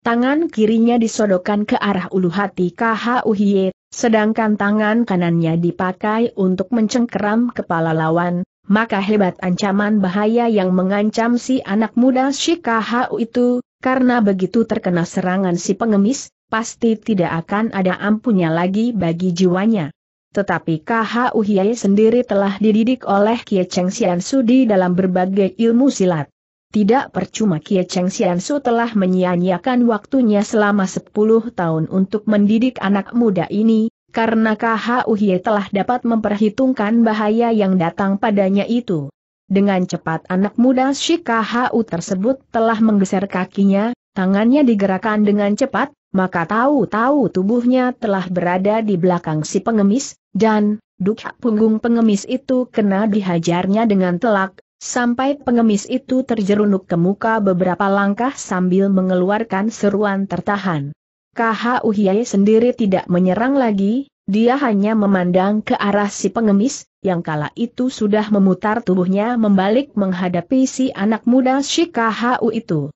Tangan kirinya disodokkan ke arah ulu hati Khu Hie, sedangkan tangan kanannya dipakai untuk mencengkeram kepala lawan, maka hebat ancaman bahaya yang mengancam si anak muda Shikahu itu, karena begitu terkena serangan si pengemis, pasti tidak akan ada ampunnya lagi bagi jiwanya. Tetapi KHU Hiei sendiri telah dididik oleh Kie Cheng Sian Su di dalam berbagai ilmu silat. Tidak percuma Kie Cheng Sian Su telah menyia-nyiakan waktunya selama 10 tahun untuk mendidik anak muda ini, karena KHU Hiei telah dapat memperhitungkan bahaya yang datang padanya itu. Dengan cepat anak muda si KHU tersebut telah menggeser kakinya, tangannya digerakkan dengan cepat, maka tahu-tahu tubuhnya telah berada di belakang si pengemis, dan, duk punggung pengemis itu kena dihajarnya dengan telak, sampai pengemis itu terjerunuk ke muka beberapa langkah sambil mengeluarkan seruan tertahan. KHU sendiri tidak menyerang lagi, dia hanya memandang ke arah si pengemis, yang kala itu sudah memutar tubuhnya membalik menghadapi si anak muda si KHU itu.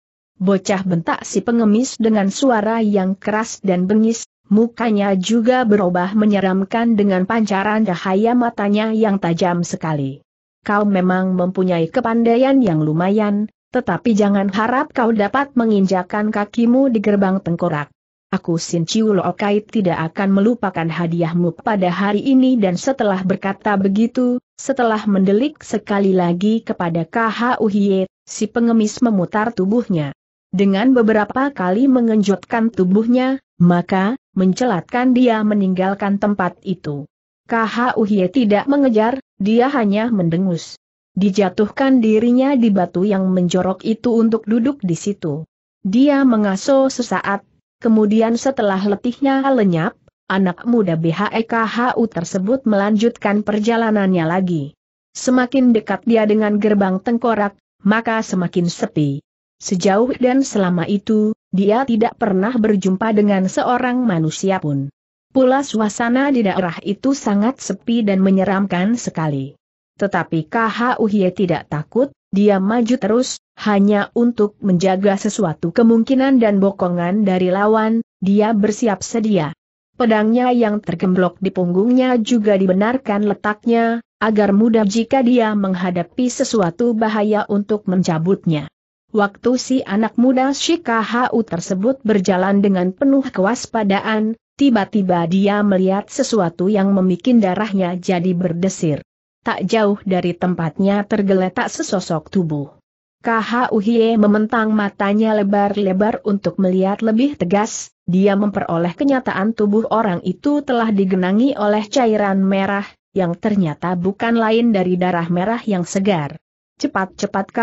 Bocah bentak si pengemis dengan suara yang keras dan bengis, mukanya juga berubah menyeramkan dengan pancaran cahaya matanya yang tajam sekali. Kau memang mempunyai kepandaian yang lumayan, tetapi jangan harap kau dapat menginjakan kakimu di gerbang tengkorak. Aku Sin Chiu Lokai tidak akan melupakan hadiahmu pada hari ini dan setelah berkata begitu, setelah mendelik sekali lagi kepada KHUHIE, si pengemis memutar tubuhnya. Dengan beberapa kali mengenjotkan tubuhnya, maka, mencelatkan dia meninggalkan tempat itu. Kahauhye tidak mengejar, dia hanya mendengus. Dijatuhkan dirinya di batu yang menjorok itu untuk duduk di situ. Dia mengaso sesaat, kemudian setelah letihnya lenyap, anak muda BHEKHU tersebut melanjutkan perjalanannya lagi. Semakin dekat dia dengan gerbang tengkorak, maka semakin sepi. Sejauh dan selama itu, dia tidak pernah berjumpa dengan seorang manusia pun. Pula suasana di daerah itu sangat sepi dan menyeramkan sekali. Tetapi KHUHY tidak takut, dia maju terus, hanya untuk menjaga sesuatu kemungkinan dan bokongan dari lawan, dia bersiap sedia. Pedangnya yang tergemblok di punggungnya juga dibenarkan letaknya, agar mudah jika dia menghadapi sesuatu bahaya untuk mencabutnya. Waktu si anak muda Shikahau tersebut berjalan dengan penuh kewaspadaan, tiba-tiba dia melihat sesuatu yang memikin darahnya jadi berdesir. Tak jauh dari tempatnya tergeletak sesosok tubuh. Kahauhie mementang matanya lebar-lebar untuk melihat lebih tegas, dia memperoleh kenyataan tubuh orang itu telah digenangi oleh cairan merah, yang ternyata bukan lain dari darah merah yang segar. Cepat-cepat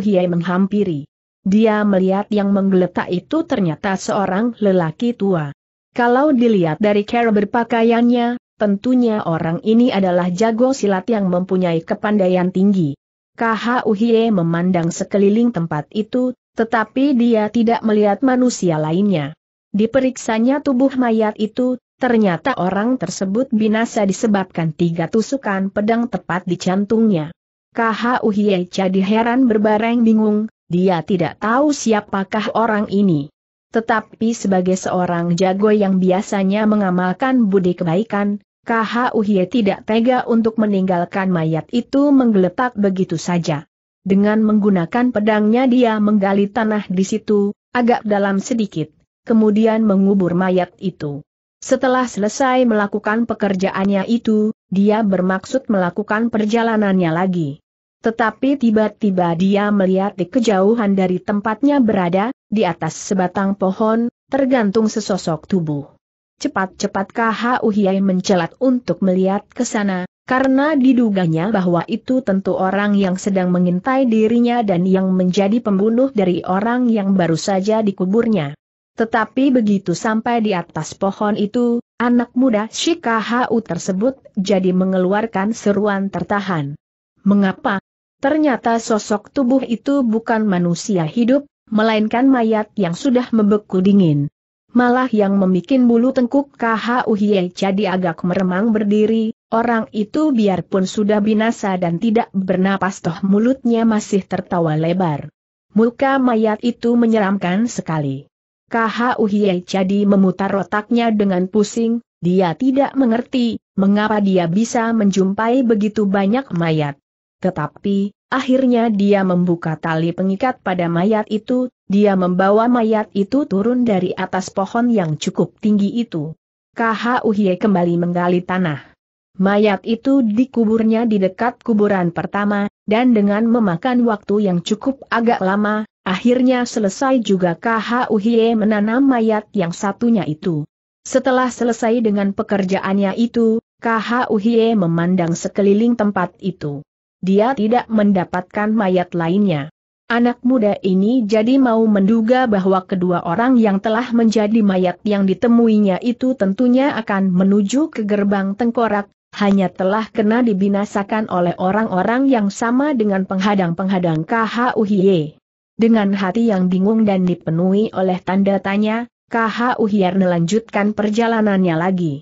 Hiei menghampiri. Dia melihat yang menggeletak itu ternyata seorang lelaki tua. Kalau dilihat dari cara berpakaiannya, tentunya orang ini adalah jago silat yang mempunyai kepandaian tinggi. Hiei memandang sekeliling tempat itu, tetapi dia tidak melihat manusia lainnya. Diperiksanya tubuh mayat itu, ternyata orang tersebut binasa disebabkan tiga tusukan pedang tepat di jantungnya. Kaha Hie jadi heran berbareng bingung, dia tidak tahu siapakah orang ini. Tetapi sebagai seorang jago yang biasanya mengamalkan budi kebaikan, Kaha Hie tidak tega untuk meninggalkan mayat itu menggeletak begitu saja. Dengan menggunakan pedangnya dia menggali tanah di situ, agak dalam sedikit, kemudian mengubur mayat itu. Setelah selesai melakukan pekerjaannya itu, dia bermaksud melakukan perjalanannya lagi. Tetapi tiba-tiba dia melihat di kejauhan dari tempatnya berada, di atas sebatang pohon, tergantung sesosok tubuh. Cepat-cepat KHU Hiai mencelat untuk melihat ke sana, karena diduganya bahwa itu tentu orang yang sedang mengintai dirinya dan yang menjadi pembunuh dari orang yang baru saja dikuburnya. Tetapi begitu sampai di atas pohon itu, anak muda Shikahau tersebut jadi mengeluarkan seruan tertahan. Mengapa, Ternyata sosok tubuh itu bukan manusia hidup, melainkan mayat yang sudah membeku dingin. Malah yang memikin bulu tengkuk KHUHY jadi agak meremang berdiri, orang itu biarpun sudah binasa dan tidak bernapas toh mulutnya masih tertawa lebar. Muka mayat itu menyeramkan sekali. KHUHY jadi memutar otaknya dengan pusing, dia tidak mengerti, mengapa dia bisa menjumpai begitu banyak mayat. Tetapi, akhirnya dia membuka tali pengikat pada mayat itu, dia membawa mayat itu turun dari atas pohon yang cukup tinggi itu. Uhye kembali menggali tanah. Mayat itu dikuburnya di dekat kuburan pertama, dan dengan memakan waktu yang cukup agak lama, akhirnya selesai juga Kuhye menanam mayat yang satunya itu. Setelah selesai dengan pekerjaannya itu, Kuhye memandang sekeliling tempat itu dia tidak mendapatkan mayat lainnya. Anak muda ini jadi mau menduga bahwa kedua orang yang telah menjadi mayat yang ditemuinya itu tentunya akan menuju ke gerbang tengkorak, hanya telah kena dibinasakan oleh orang-orang yang sama dengan penghadang-penghadang KHUHY. E. Dengan hati yang bingung dan dipenuhi oleh tanda tanya, KHUHY e melanjutkan perjalanannya lagi.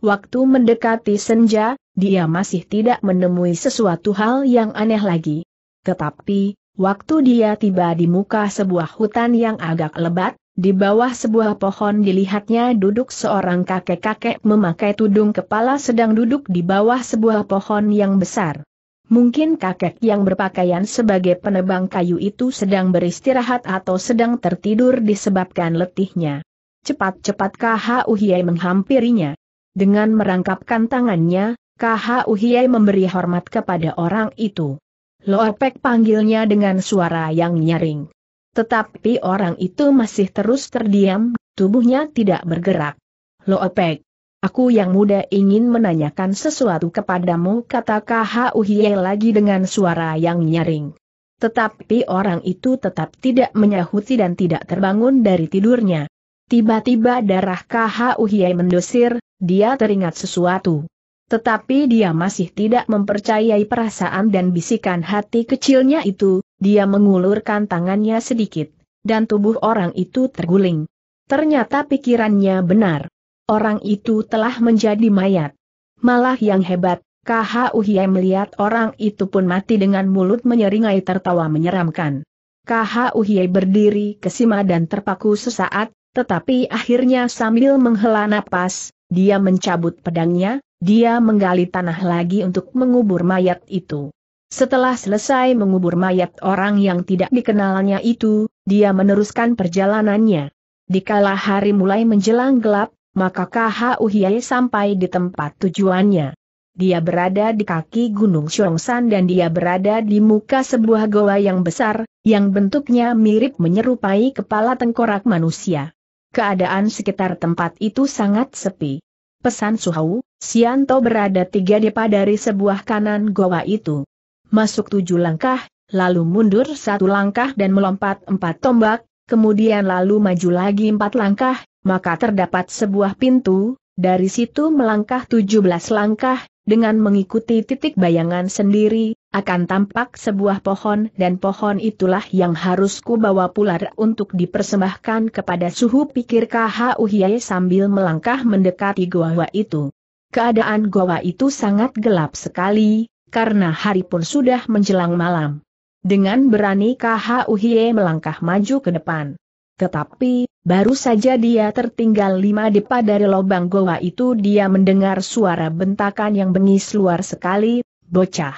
Waktu mendekati senja, dia masih tidak menemui sesuatu hal yang aneh lagi. Tetapi, waktu dia tiba di muka sebuah hutan yang agak lebat, di bawah sebuah pohon dilihatnya duduk seorang kakek-kakek memakai tudung kepala sedang duduk di bawah sebuah pohon yang besar. Mungkin kakek yang berpakaian sebagai penebang kayu itu sedang beristirahat atau sedang tertidur disebabkan letihnya. Cepat-cepat KHUHI menghampirinya. Dengan merangkapkan tangannya, KH Uhiei memberi hormat kepada orang itu. Loepek panggilnya dengan suara yang nyaring. Tetapi orang itu masih terus terdiam, tubuhnya tidak bergerak. Loepek, aku yang muda ingin menanyakan sesuatu kepadamu kata KH Uhiei lagi dengan suara yang nyaring. Tetapi orang itu tetap tidak menyahuti dan tidak terbangun dari tidurnya. Tiba-tiba darah KH Uhiei mendosir, dia teringat sesuatu. Tetapi dia masih tidak mempercayai perasaan dan bisikan hati kecilnya itu, dia mengulurkan tangannya sedikit, dan tubuh orang itu terguling. Ternyata pikirannya benar. Orang itu telah menjadi mayat. Malah yang hebat, KH Uhie melihat orang itu pun mati dengan mulut menyeringai tertawa menyeramkan. KH Uhie berdiri kesima dan terpaku sesaat, tetapi akhirnya sambil menghela napas, dia mencabut pedangnya, dia menggali tanah lagi untuk mengubur mayat itu. Setelah selesai mengubur mayat orang yang tidak dikenalnya itu, dia meneruskan perjalanannya. Dikala hari mulai menjelang gelap, maka KHU Hiai sampai di tempat tujuannya. Dia berada di kaki Gunung Syongsan dan dia berada di muka sebuah goa yang besar, yang bentuknya mirip menyerupai kepala tengkorak manusia. Keadaan sekitar tempat itu sangat sepi pesan Suhau, Sianto berada tiga depa dari sebuah kanan goa itu. Masuk tujuh langkah, lalu mundur satu langkah dan melompat empat tombak, kemudian lalu maju lagi empat langkah, maka terdapat sebuah pintu, dari situ melangkah tujuh belas langkah, dengan mengikuti titik bayangan sendiri, akan tampak sebuah pohon dan pohon itulah yang harus ku bawa pular untuk dipersembahkan kepada suhu pikir KHUHY sambil melangkah mendekati goa itu. Keadaan goa itu sangat gelap sekali, karena hari pun sudah menjelang malam. Dengan berani KHUHY melangkah maju ke depan. Tetapi, baru saja dia tertinggal lima depa dari lubang goa itu dia mendengar suara bentakan yang bengis luar sekali, bocah.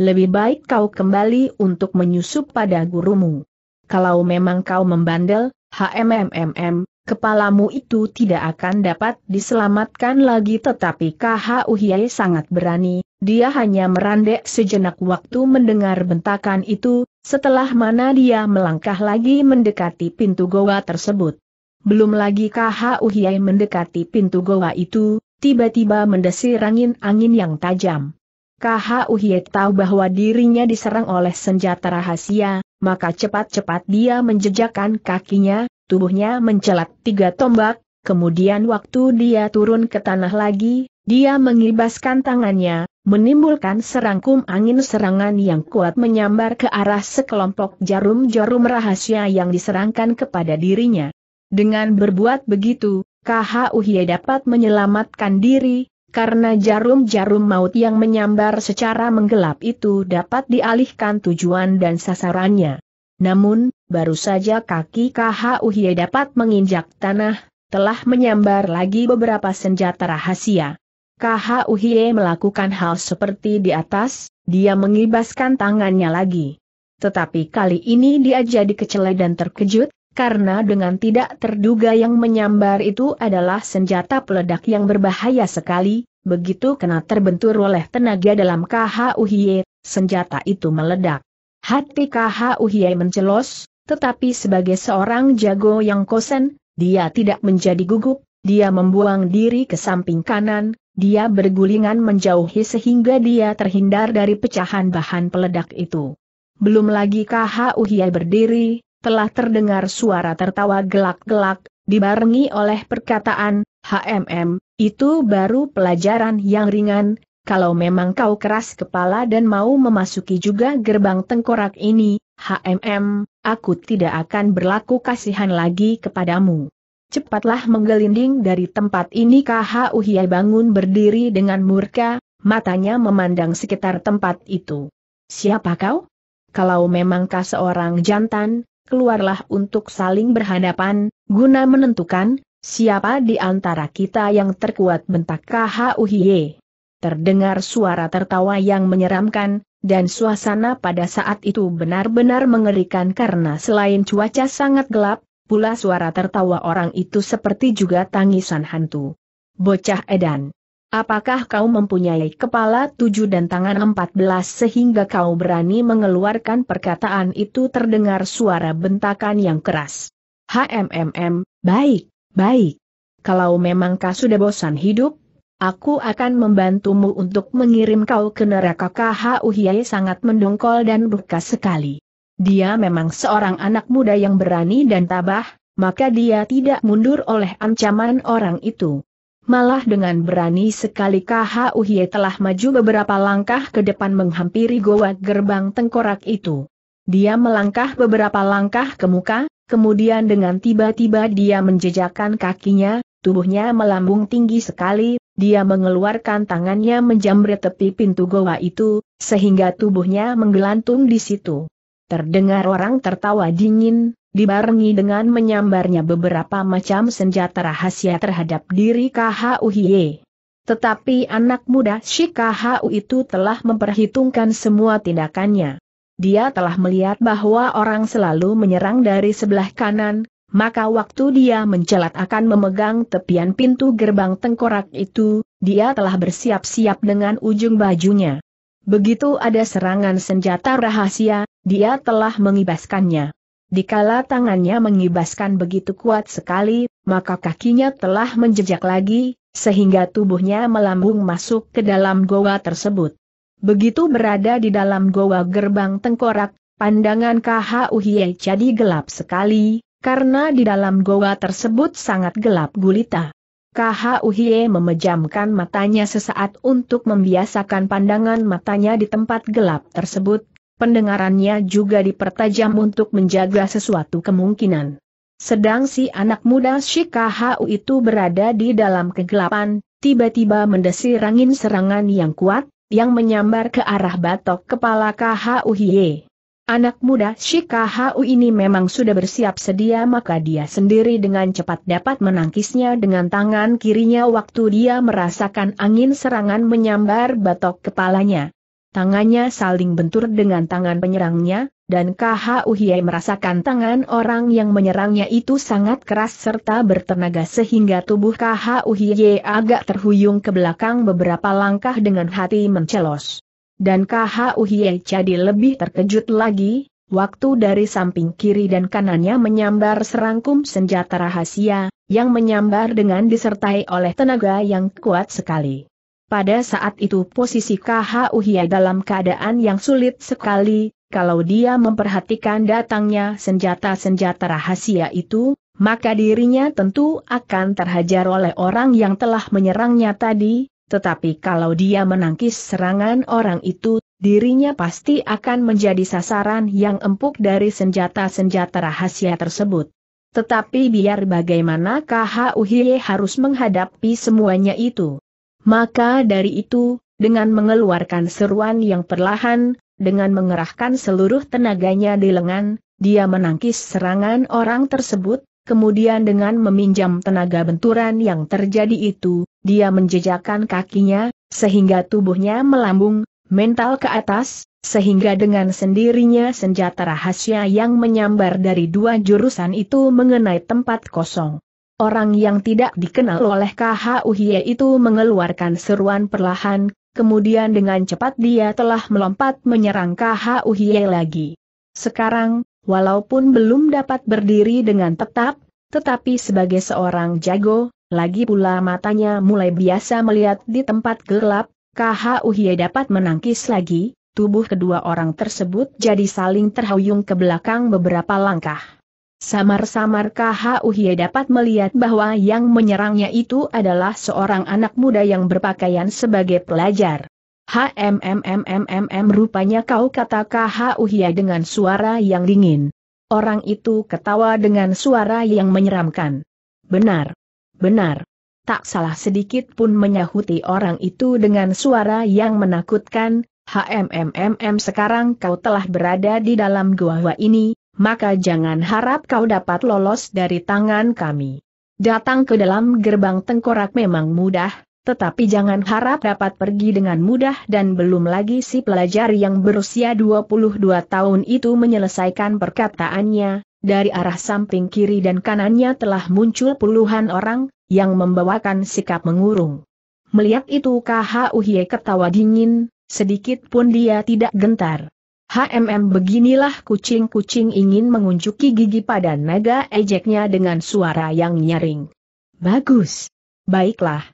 Lebih baik kau kembali untuk menyusup pada gurumu. Kalau memang kau membandel, hmmm, kepalamu itu tidak akan dapat diselamatkan lagi tetapi KHU sangat berani, dia hanya merandek sejenak waktu mendengar bentakan itu, setelah mana dia melangkah lagi mendekati pintu goa tersebut. Belum lagi KHU Hiai mendekati pintu goa itu, tiba-tiba mendesir angin-angin yang tajam. KHU Hiai tahu bahwa dirinya diserang oleh senjata rahasia, maka cepat-cepat dia menjejakkan kakinya, tubuhnya mencelat tiga tombak, kemudian waktu dia turun ke tanah lagi, dia mengibaskan tangannya, menimbulkan serangkum angin serangan yang kuat menyambar ke arah sekelompok jarum-jarum rahasia yang diserangkan kepada dirinya. Dengan berbuat begitu, KHUHie dapat menyelamatkan diri, karena jarum-jarum maut yang menyambar secara menggelap itu dapat dialihkan tujuan dan sasarannya. Namun, baru saja kaki KHUHie dapat menginjak tanah, telah menyambar lagi beberapa senjata rahasia. KHUHE melakukan hal seperti di atas, dia mengibaskan tangannya lagi. Tetapi kali ini dia jadi kecele dan terkejut, karena dengan tidak terduga yang menyambar itu adalah senjata peledak yang berbahaya sekali, begitu kena terbentur oleh tenaga dalam KHUHIE, senjata itu meledak. Hati KHUHIE mencelos, tetapi sebagai seorang jago yang kosen, dia tidak menjadi gugup, dia membuang diri ke samping kanan, dia bergulingan menjauhi sehingga dia terhindar dari pecahan bahan peledak itu. Belum lagi KH Uhia berdiri, telah terdengar suara tertawa gelak-gelak, dibarengi oleh perkataan, HMM, itu baru pelajaran yang ringan, kalau memang kau keras kepala dan mau memasuki juga gerbang tengkorak ini, HMM, aku tidak akan berlaku kasihan lagi kepadamu. Cepatlah menggelinding dari tempat ini KHU Hia bangun berdiri dengan murka, matanya memandang sekitar tempat itu. Siapa kau? Kalau memang kau seorang jantan, keluarlah untuk saling berhadapan, guna menentukan, siapa di antara kita yang terkuat bentak KHU Hie. Terdengar suara tertawa yang menyeramkan, dan suasana pada saat itu benar-benar mengerikan karena selain cuaca sangat gelap, pula suara tertawa orang itu seperti juga tangisan hantu. Bocah edan. Apakah kau mempunyai kepala tujuh dan tangan empat belas sehingga kau berani mengeluarkan perkataan itu terdengar suara bentakan yang keras? HMMM, baik, baik. Kalau memang kau sudah bosan hidup, aku akan membantumu untuk mengirim kau ke neraka KHUHY sangat mendongkol dan berkas sekali. Dia memang seorang anak muda yang berani dan tabah, maka dia tidak mundur oleh ancaman orang itu. Malah dengan berani sekali KHUHY telah maju beberapa langkah ke depan menghampiri goa gerbang tengkorak itu. Dia melangkah beberapa langkah ke muka, kemudian dengan tiba-tiba dia menjejakkan kakinya, tubuhnya melambung tinggi sekali, dia mengeluarkan tangannya menjamret tepi pintu goa itu, sehingga tubuhnya menggelantung di situ. Terdengar orang tertawa dingin, dibarengi dengan menyambarnya beberapa macam senjata rahasia terhadap diri KHUHY. Tetapi anak muda si KHU itu telah memperhitungkan semua tindakannya. Dia telah melihat bahwa orang selalu menyerang dari sebelah kanan, maka waktu dia mencelat akan memegang tepian pintu gerbang tengkorak itu, dia telah bersiap-siap dengan ujung bajunya. Begitu ada serangan senjata rahasia, dia telah mengibaskannya. Dikala tangannya mengibaskan begitu kuat sekali, maka kakinya telah menjejak lagi, sehingga tubuhnya melambung masuk ke dalam goa tersebut. Begitu berada di dalam goa gerbang tengkorak, pandangan KHU Hie jadi gelap sekali, karena di dalam goa tersebut sangat gelap gulita. KHU Hie memejamkan matanya sesaat untuk membiasakan pandangan matanya di tempat gelap tersebut, pendengarannya juga dipertajam untuk menjaga sesuatu kemungkinan. Sedang si anak muda Shikahu itu berada di dalam kegelapan, tiba-tiba mendesir angin serangan yang kuat, yang menyambar ke arah batok kepala Khuhye. Anak muda Shikahu ini memang sudah bersiap sedia maka dia sendiri dengan cepat dapat menangkisnya dengan tangan kirinya waktu dia merasakan angin serangan menyambar batok kepalanya tangannya saling bentur dengan tangan penyerangnya, dan KHUHI merasakan tangan orang yang menyerangnya itu sangat keras serta bertenaga sehingga tubuh KHUHI agak terhuyung ke belakang beberapa langkah dengan hati mencelos. Dan KHUHI jadi lebih terkejut lagi, waktu dari samping kiri dan kanannya menyambar serangkum senjata rahasia, yang menyambar dengan disertai oleh tenaga yang kuat sekali. Pada saat itu posisi KHU Hia dalam keadaan yang sulit sekali, kalau dia memperhatikan datangnya senjata-senjata rahasia itu, maka dirinya tentu akan terhajar oleh orang yang telah menyerangnya tadi, tetapi kalau dia menangkis serangan orang itu, dirinya pasti akan menjadi sasaran yang empuk dari senjata-senjata rahasia tersebut. Tetapi biar bagaimana KHU Hie harus menghadapi semuanya itu. Maka dari itu, dengan mengeluarkan seruan yang perlahan, dengan mengerahkan seluruh tenaganya di lengan, dia menangkis serangan orang tersebut, kemudian dengan meminjam tenaga benturan yang terjadi itu, dia menjejakkan kakinya, sehingga tubuhnya melambung, mental ke atas, sehingga dengan sendirinya senjata rahasia yang menyambar dari dua jurusan itu mengenai tempat kosong. Orang yang tidak dikenal oleh KHUHY itu mengeluarkan seruan perlahan, kemudian dengan cepat dia telah melompat menyerang KHUHY lagi. Sekarang, walaupun belum dapat berdiri dengan tetap, tetapi sebagai seorang jago, lagi pula matanya mulai biasa melihat di tempat gelap, KHUHY dapat menangkis lagi, tubuh kedua orang tersebut jadi saling terhuyung ke belakang beberapa langkah. Samar-samar Hie dapat melihat bahwa yang menyerangnya itu adalah seorang anak muda yang berpakaian sebagai pelajar. HMMMMMM rupanya kau kata Hie dengan suara yang dingin. Orang itu ketawa dengan suara yang menyeramkan. Benar. Benar. Tak salah sedikit pun menyahuti orang itu dengan suara yang menakutkan, HMMMM sekarang kau telah berada di dalam gua gua ini, maka jangan harap kau dapat lolos dari tangan kami. Datang ke dalam gerbang tengkorak memang mudah, tetapi jangan harap dapat pergi dengan mudah dan belum lagi si pelajar yang berusia 22 tahun itu menyelesaikan perkataannya, dari arah samping kiri dan kanannya telah muncul puluhan orang, yang membawakan sikap mengurung. Melihat itu KHUY ketawa dingin, sedikit pun dia tidak gentar. HMM beginilah kucing-kucing ingin mengunjuki gigi pada naga ejeknya dengan suara yang nyaring. Bagus. Baiklah.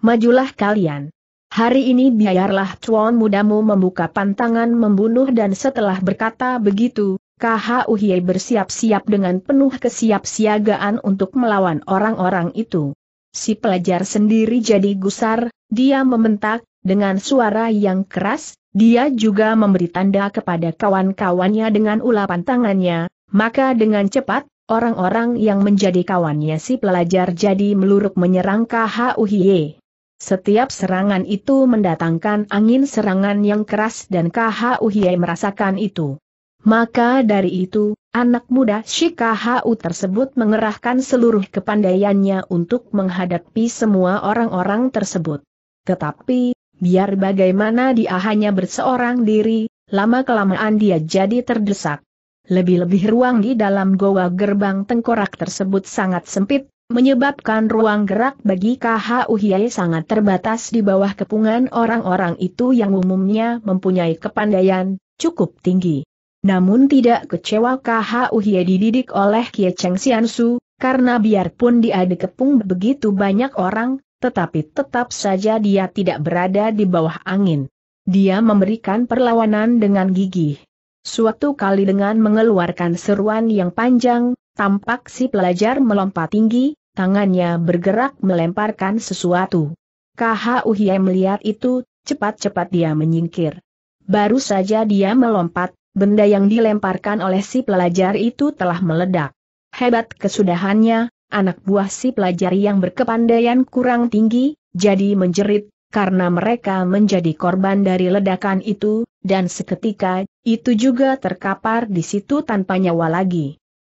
Majulah kalian. Hari ini biarlah tuan mudamu membuka pantangan membunuh dan setelah berkata begitu, KHUHY bersiap-siap dengan penuh kesiapsiagaan untuk melawan orang-orang itu. Si pelajar sendiri jadi gusar, dia mementak dengan suara yang keras, dia juga memberi tanda kepada kawan-kawannya dengan ulapan tangannya, maka dengan cepat, orang-orang yang menjadi kawannya si pelajar jadi meluruk menyerang KHUHIE. Setiap serangan itu mendatangkan angin serangan yang keras dan KHUHIE merasakan itu. Maka dari itu, anak muda Shikahu tersebut mengerahkan seluruh kepandaiannya untuk menghadapi semua orang-orang tersebut. Tetapi, biar bagaimana dia hanya berseorang diri, lama-kelamaan dia jadi terdesak. Lebih-lebih ruang di dalam goa gerbang tengkorak tersebut sangat sempit, menyebabkan ruang gerak bagi KHU Hiai sangat terbatas di bawah kepungan orang-orang itu yang umumnya mempunyai kepandaian, cukup tinggi. Namun tidak kecewa KHU Hiai dididik oleh Kie Cheng Xiansu, karena biarpun dia dikepung begitu banyak orang, tetapi tetap saja dia tidak berada di bawah angin. Dia memberikan perlawanan dengan gigih. Suatu kali dengan mengeluarkan seruan yang panjang, tampak si pelajar melompat tinggi, tangannya bergerak melemparkan sesuatu. KHUHI melihat itu, cepat-cepat dia menyingkir. Baru saja dia melompat, benda yang dilemparkan oleh si pelajar itu telah meledak. Hebat kesudahannya, anak buah si pelajar yang berkepandaian kurang tinggi, jadi menjerit, karena mereka menjadi korban dari ledakan itu, dan seketika, itu juga terkapar di situ tanpa nyawa lagi.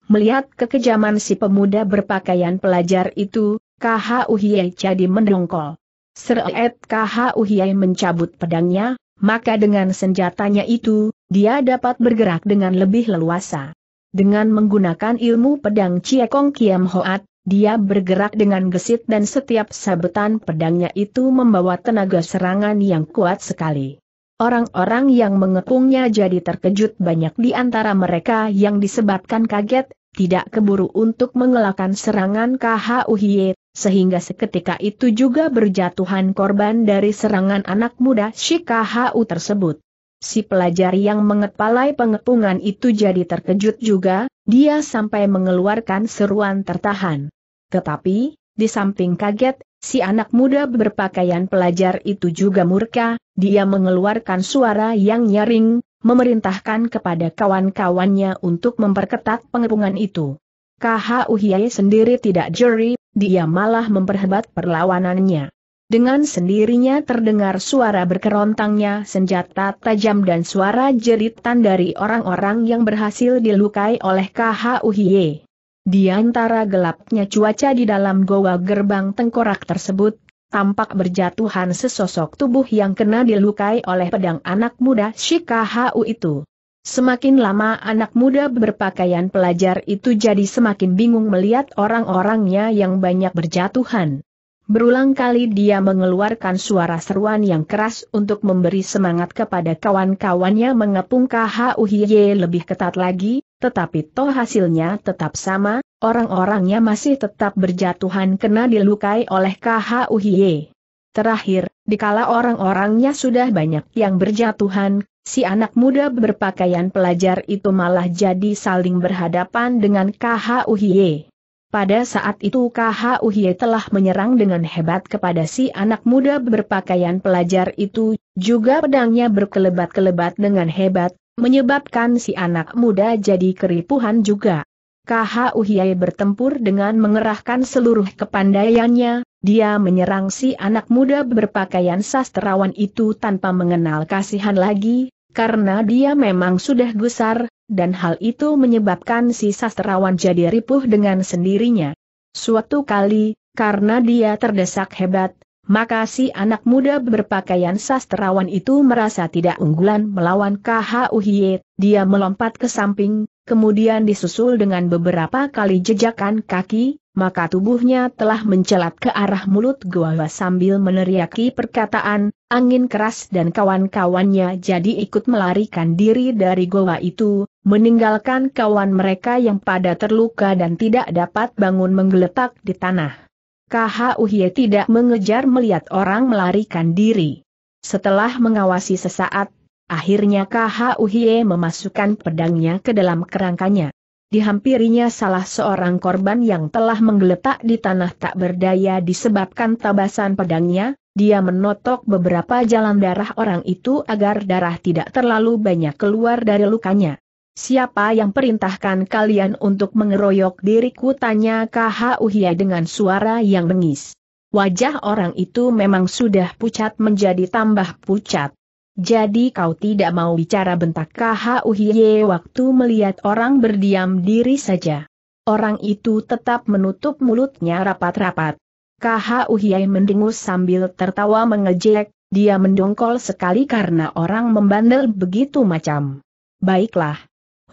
Melihat kekejaman si pemuda berpakaian pelajar itu, KHUHI jadi mendongkol. Seret KHUHI mencabut pedangnya, maka dengan senjatanya itu, dia dapat bergerak dengan lebih leluasa. Dengan menggunakan ilmu pedang Kong Kiam Hoat, dia bergerak dengan gesit dan setiap sabetan pedangnya itu membawa tenaga serangan yang kuat sekali. Orang-orang yang mengepungnya jadi terkejut banyak di antara mereka yang disebabkan kaget, tidak keburu untuk mengelakkan serangan Hie, sehingga seketika itu juga berjatuhan korban dari serangan anak muda Shikahu tersebut. Si pelajar yang mengepalai pengepungan itu jadi terkejut juga, dia sampai mengeluarkan seruan tertahan. Tetapi, di samping kaget, si anak muda berpakaian pelajar itu juga murka, dia mengeluarkan suara yang nyaring, memerintahkan kepada kawan-kawannya untuk memperketat pengepungan itu. KHUHY sendiri tidak jeri, dia malah memperhebat perlawanannya. Dengan sendirinya terdengar suara berkerontangnya senjata tajam dan suara jeritan dari orang-orang yang berhasil dilukai oleh KHUHY. Di antara gelapnya cuaca di dalam goa gerbang tengkorak tersebut, tampak berjatuhan sesosok tubuh yang kena dilukai oleh pedang anak muda Shikahu itu. Semakin lama anak muda berpakaian pelajar itu jadi semakin bingung melihat orang-orangnya yang banyak berjatuhan. Berulang kali dia mengeluarkan suara seruan yang keras untuk memberi semangat kepada kawan-kawannya mengepung KHUHY lebih ketat lagi, tetapi toh hasilnya tetap sama, orang-orangnya masih tetap berjatuhan kena dilukai oleh KHUHY. Terakhir, dikala orang-orangnya sudah banyak yang berjatuhan, si anak muda berpakaian pelajar itu malah jadi saling berhadapan dengan KHUHY. Pada saat itu Hie telah menyerang dengan hebat kepada si anak muda berpakaian pelajar itu, juga pedangnya berkelebat-kelebat dengan hebat, menyebabkan si anak muda jadi keripuhan juga. KHUHY bertempur dengan mengerahkan seluruh kepandaiannya, dia menyerang si anak muda berpakaian sastrawan itu tanpa mengenal kasihan lagi, karena dia memang sudah gusar, dan hal itu menyebabkan si sastrawan jadi ripuh dengan sendirinya. Suatu kali, karena dia terdesak hebat, maka si anak muda berpakaian sastrawan itu merasa tidak unggulan melawan KHUHY, dia melompat ke samping, kemudian disusul dengan beberapa kali jejakan kaki, maka tubuhnya telah mencelat ke arah mulut gua sambil meneriaki perkataan, angin keras dan kawan-kawannya jadi ikut melarikan diri dari goa itu, meninggalkan kawan mereka yang pada terluka dan tidak dapat bangun menggeletak di tanah. KHUHY tidak mengejar melihat orang melarikan diri. Setelah mengawasi sesaat, akhirnya KHUHY memasukkan pedangnya ke dalam kerangkanya. Dihampirinya salah seorang korban yang telah menggeletak di tanah tak berdaya disebabkan tabasan pedangnya, dia menotok beberapa jalan darah orang itu agar darah tidak terlalu banyak keluar dari lukanya. Siapa yang perintahkan kalian untuk mengeroyok diriku? Tanya KHUHIA dengan suara yang bengis. Wajah orang itu memang sudah pucat menjadi tambah pucat. Jadi kau tidak mau bicara bentak KHUHIE waktu melihat orang berdiam diri saja. Orang itu tetap menutup mulutnya rapat-rapat. KHU Hiai mendengus sambil tertawa mengejek, dia mendongkol sekali karena orang membandel begitu macam. Baiklah.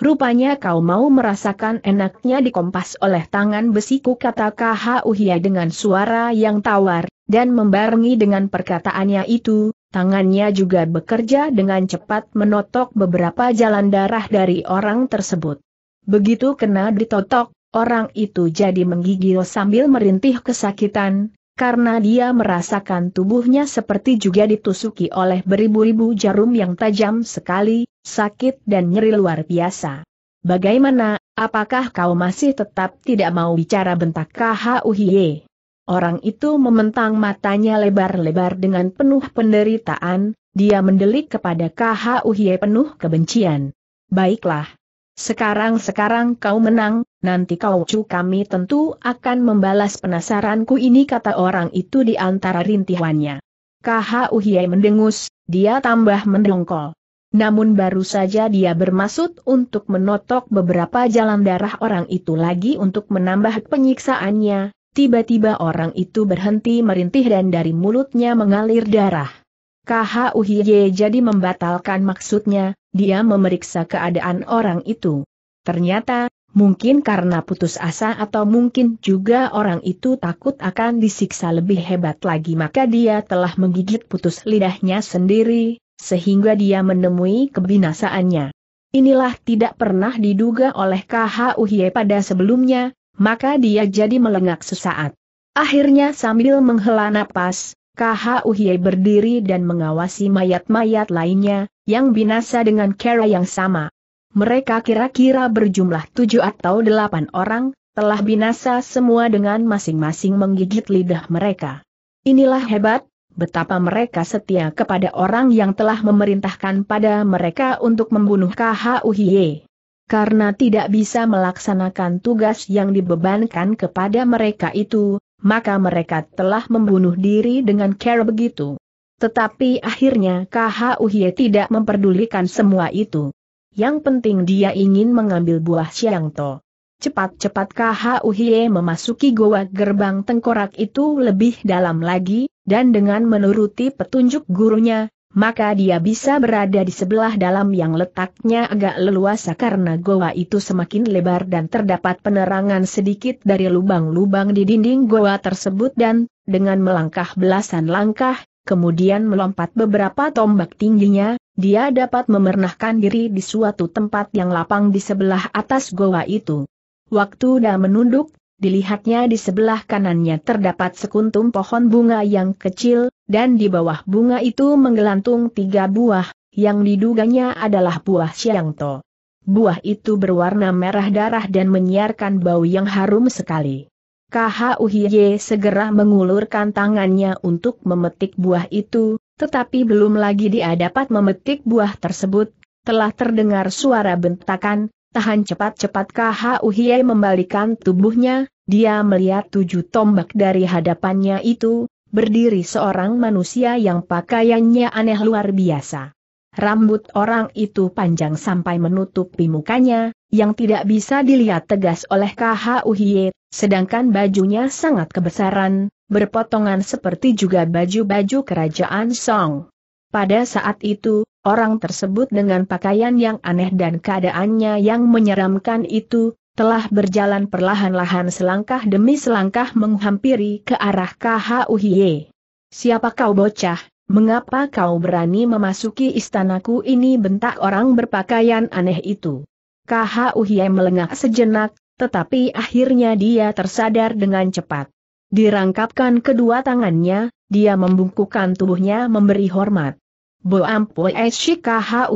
Rupanya kau mau merasakan enaknya dikompas oleh tangan besiku kata KHU Hiai dengan suara yang tawar, dan membarengi dengan perkataannya itu, tangannya juga bekerja dengan cepat menotok beberapa jalan darah dari orang tersebut. Begitu kena ditotok, Orang itu jadi menggigil sambil merintih kesakitan, karena dia merasakan tubuhnya seperti juga ditusuki oleh beribu-ribu jarum yang tajam sekali, sakit dan nyeri luar biasa. Bagaimana, apakah kau masih tetap tidak mau bicara bentak KHUHIE? Orang itu mementang matanya lebar-lebar dengan penuh penderitaan, dia mendelik kepada KHUHIE penuh kebencian. Baiklah. Sekarang-sekarang kau menang, Nanti kau cu kami tentu akan membalas penasaranku ini kata orang itu di antara rintihannya. Kaha Uhiye mendengus, dia tambah mendongkol. Namun baru saja dia bermaksud untuk menotok beberapa jalan darah orang itu lagi untuk menambah penyiksaannya, tiba-tiba orang itu berhenti merintih dan dari mulutnya mengalir darah. Kaha Uhiye jadi membatalkan maksudnya, dia memeriksa keadaan orang itu. Ternyata, mungkin karena putus asa atau mungkin juga orang itu takut akan disiksa lebih hebat lagi maka dia telah menggigit putus lidahnya sendiri, sehingga dia menemui kebinasaannya. Inilah tidak pernah diduga oleh KHUHY pada sebelumnya, maka dia jadi melengak sesaat. Akhirnya sambil menghela napas, KHUHY berdiri dan mengawasi mayat-mayat lainnya, yang binasa dengan cara yang sama. Mereka kira-kira berjumlah tujuh atau delapan orang, telah binasa semua dengan masing-masing menggigit lidah mereka. Inilah hebat, betapa mereka setia kepada orang yang telah memerintahkan pada mereka untuk membunuh KHUHIE. Karena tidak bisa melaksanakan tugas yang dibebankan kepada mereka itu, maka mereka telah membunuh diri dengan cara begitu. Tetapi akhirnya KHUHIE tidak memperdulikan semua itu. Yang penting dia ingin mengambil buah siang to. Cepat-cepat KHUHIE memasuki goa gerbang tengkorak itu lebih dalam lagi, dan dengan menuruti petunjuk gurunya, maka dia bisa berada di sebelah dalam yang letaknya agak leluasa karena goa itu semakin lebar dan terdapat penerangan sedikit dari lubang-lubang di dinding goa tersebut dan, dengan melangkah belasan langkah, kemudian melompat beberapa tombak tingginya, dia dapat memernahkan diri di suatu tempat yang lapang di sebelah atas goa itu. Waktu dah menunduk, dilihatnya di sebelah kanannya terdapat sekuntum pohon bunga yang kecil, dan di bawah bunga itu menggelantung tiga buah, yang diduganya adalah buah siangto. Buah itu berwarna merah darah dan menyiarkan bau yang harum sekali. KHUHY segera mengulurkan tangannya untuk memetik buah itu, tetapi belum lagi dia dapat memetik buah tersebut, telah terdengar suara bentakan, tahan cepat-cepat KHUHY membalikan tubuhnya, dia melihat tujuh tombak dari hadapannya itu, berdiri seorang manusia yang pakaiannya aneh luar biasa. Rambut orang itu panjang sampai menutupi mukanya, yang tidak bisa dilihat tegas oleh KHUHY, sedangkan bajunya sangat kebesaran, berpotongan seperti juga baju-baju kerajaan Song. Pada saat itu, orang tersebut dengan pakaian yang aneh dan keadaannya yang menyeramkan itu, telah berjalan perlahan-lahan selangkah demi selangkah menghampiri ke arah KHUHY. Siapa kau bocah? Mengapa kau berani memasuki istanaku ini bentak orang berpakaian aneh itu? KHUHY melengah sejenak, tetapi akhirnya dia tersadar dengan cepat. Dirangkapkan kedua tangannya, dia membungkukkan tubuhnya memberi hormat. Boam Poe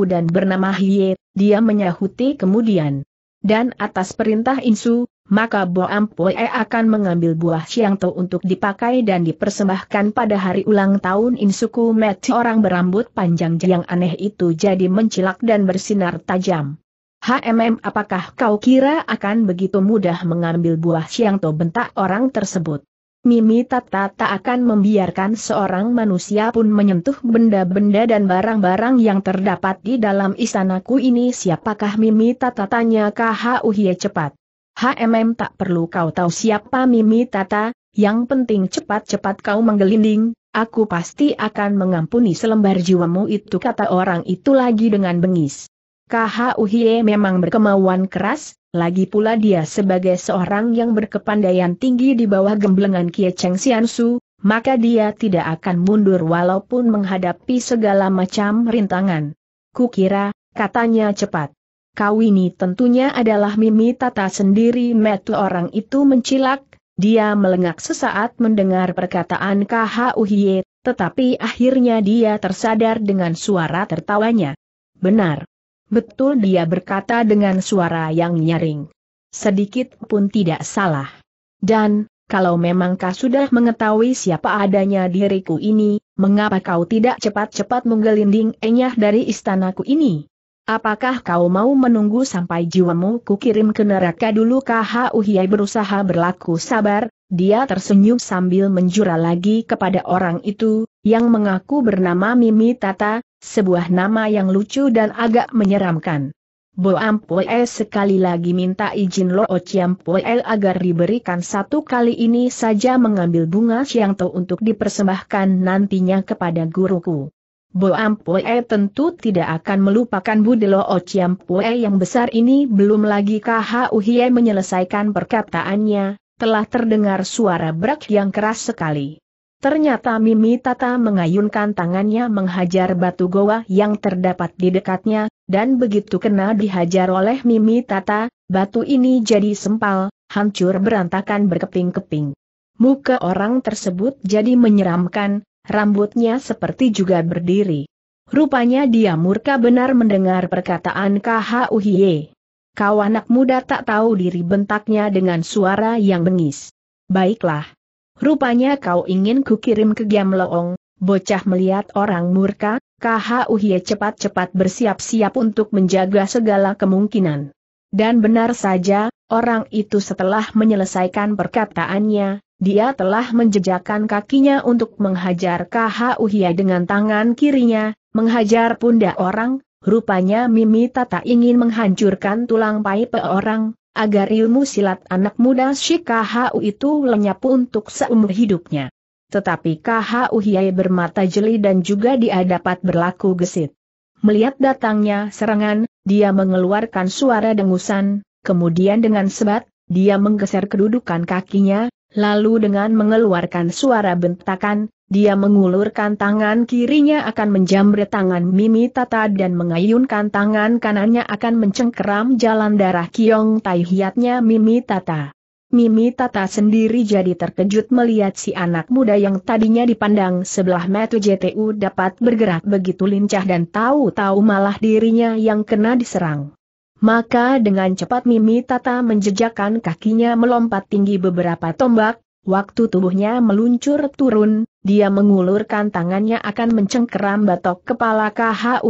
dan bernama Hye, dia menyahuti kemudian dan atas perintah Insu, maka Bo Ampue akan mengambil buah Xiangto untuk dipakai dan dipersembahkan pada hari ulang tahun Insuku Meti orang berambut panjang yang aneh itu jadi mencilak dan bersinar tajam. HMM apakah kau kira akan begitu mudah mengambil buah Xiangto bentak orang tersebut? Mimi Tata tak akan membiarkan seorang manusia pun menyentuh benda-benda dan barang-barang yang terdapat di dalam istanaku ini siapakah Mimi Tata tanya KHUHIE cepat. HMM tak perlu kau tahu siapa Mimi Tata, yang penting cepat-cepat kau menggelinding, aku pasti akan mengampuni selembar jiwamu itu kata orang itu lagi dengan bengis. KHUHE memang berkemauan keras, lagi pula dia sebagai seorang yang berkepandaian tinggi di bawah gemblengan Kie Cheng Sian maka dia tidak akan mundur walaupun menghadapi segala macam rintangan. Kukira, katanya cepat. Kau ini tentunya adalah Mimi Tata sendiri metu orang itu mencilak, dia melengak sesaat mendengar perkataan KHUHE, tetapi akhirnya dia tersadar dengan suara tertawanya. Benar. Betul dia berkata dengan suara yang nyaring. Sedikit pun tidak salah. Dan, kalau memang kau sudah mengetahui siapa adanya diriku ini, mengapa kau tidak cepat-cepat menggelinding enyah dari istanaku ini? Apakah kau mau menunggu sampai jiwamu kukirim ke neraka dulu Kah, Hiai berusaha berlaku sabar, dia tersenyum sambil menjura lagi kepada orang itu, yang mengaku bernama Mimi Tata, sebuah nama yang lucu dan agak menyeramkan. Bo Ampue sekali lagi minta izin Lo Chiampue agar diberikan satu kali ini saja mengambil bunga Siangto untuk dipersembahkan nantinya kepada guruku. Bo Ampue tentu tidak akan melupakan Bude Lo Chiampue yang besar ini belum lagi KH Uhie menyelesaikan perkataannya, telah terdengar suara brak yang keras sekali. Ternyata Mimi Tata mengayunkan tangannya menghajar batu goa yang terdapat di dekatnya, dan begitu kena dihajar oleh Mimi Tata, batu ini jadi sempal, hancur berantakan berkeping-keping. Muka orang tersebut jadi menyeramkan, rambutnya seperti juga berdiri. Rupanya dia murka benar mendengar perkataan KHUHY. Kau anak muda tak tahu diri bentaknya dengan suara yang bengis. Baiklah, Rupanya kau ingin kukirim ke giam loong. bocah melihat orang murka, KHUHY cepat-cepat bersiap-siap untuk menjaga segala kemungkinan. Dan benar saja, orang itu setelah menyelesaikan perkataannya, dia telah menjejakkan kakinya untuk menghajar KHUHY dengan tangan kirinya, menghajar pundak orang, rupanya Mimi Tata ingin menghancurkan tulang pipe orang, agar ilmu silat anak muda si KHU itu lenyap untuk seumur hidupnya. Tetapi KHU Hiai bermata jeli dan juga dia dapat berlaku gesit. Melihat datangnya serangan, dia mengeluarkan suara dengusan, kemudian dengan sebat, dia menggeser kedudukan kakinya, lalu dengan mengeluarkan suara bentakan, dia mengulurkan tangan kirinya akan menjamret tangan Mimi Tata dan mengayunkan tangan kanannya akan mencengkeram jalan darah Kiong Tai Hiatnya Mimi Tata. Mimi Tata sendiri jadi terkejut melihat si anak muda yang tadinya dipandang sebelah metu JTU dapat bergerak begitu lincah dan tahu-tahu malah dirinya yang kena diserang. Maka dengan cepat Mimi Tata menjejakkan kakinya melompat tinggi beberapa tombak, Waktu tubuhnya meluncur turun, dia mengulurkan tangannya akan mencengkeram batok kepala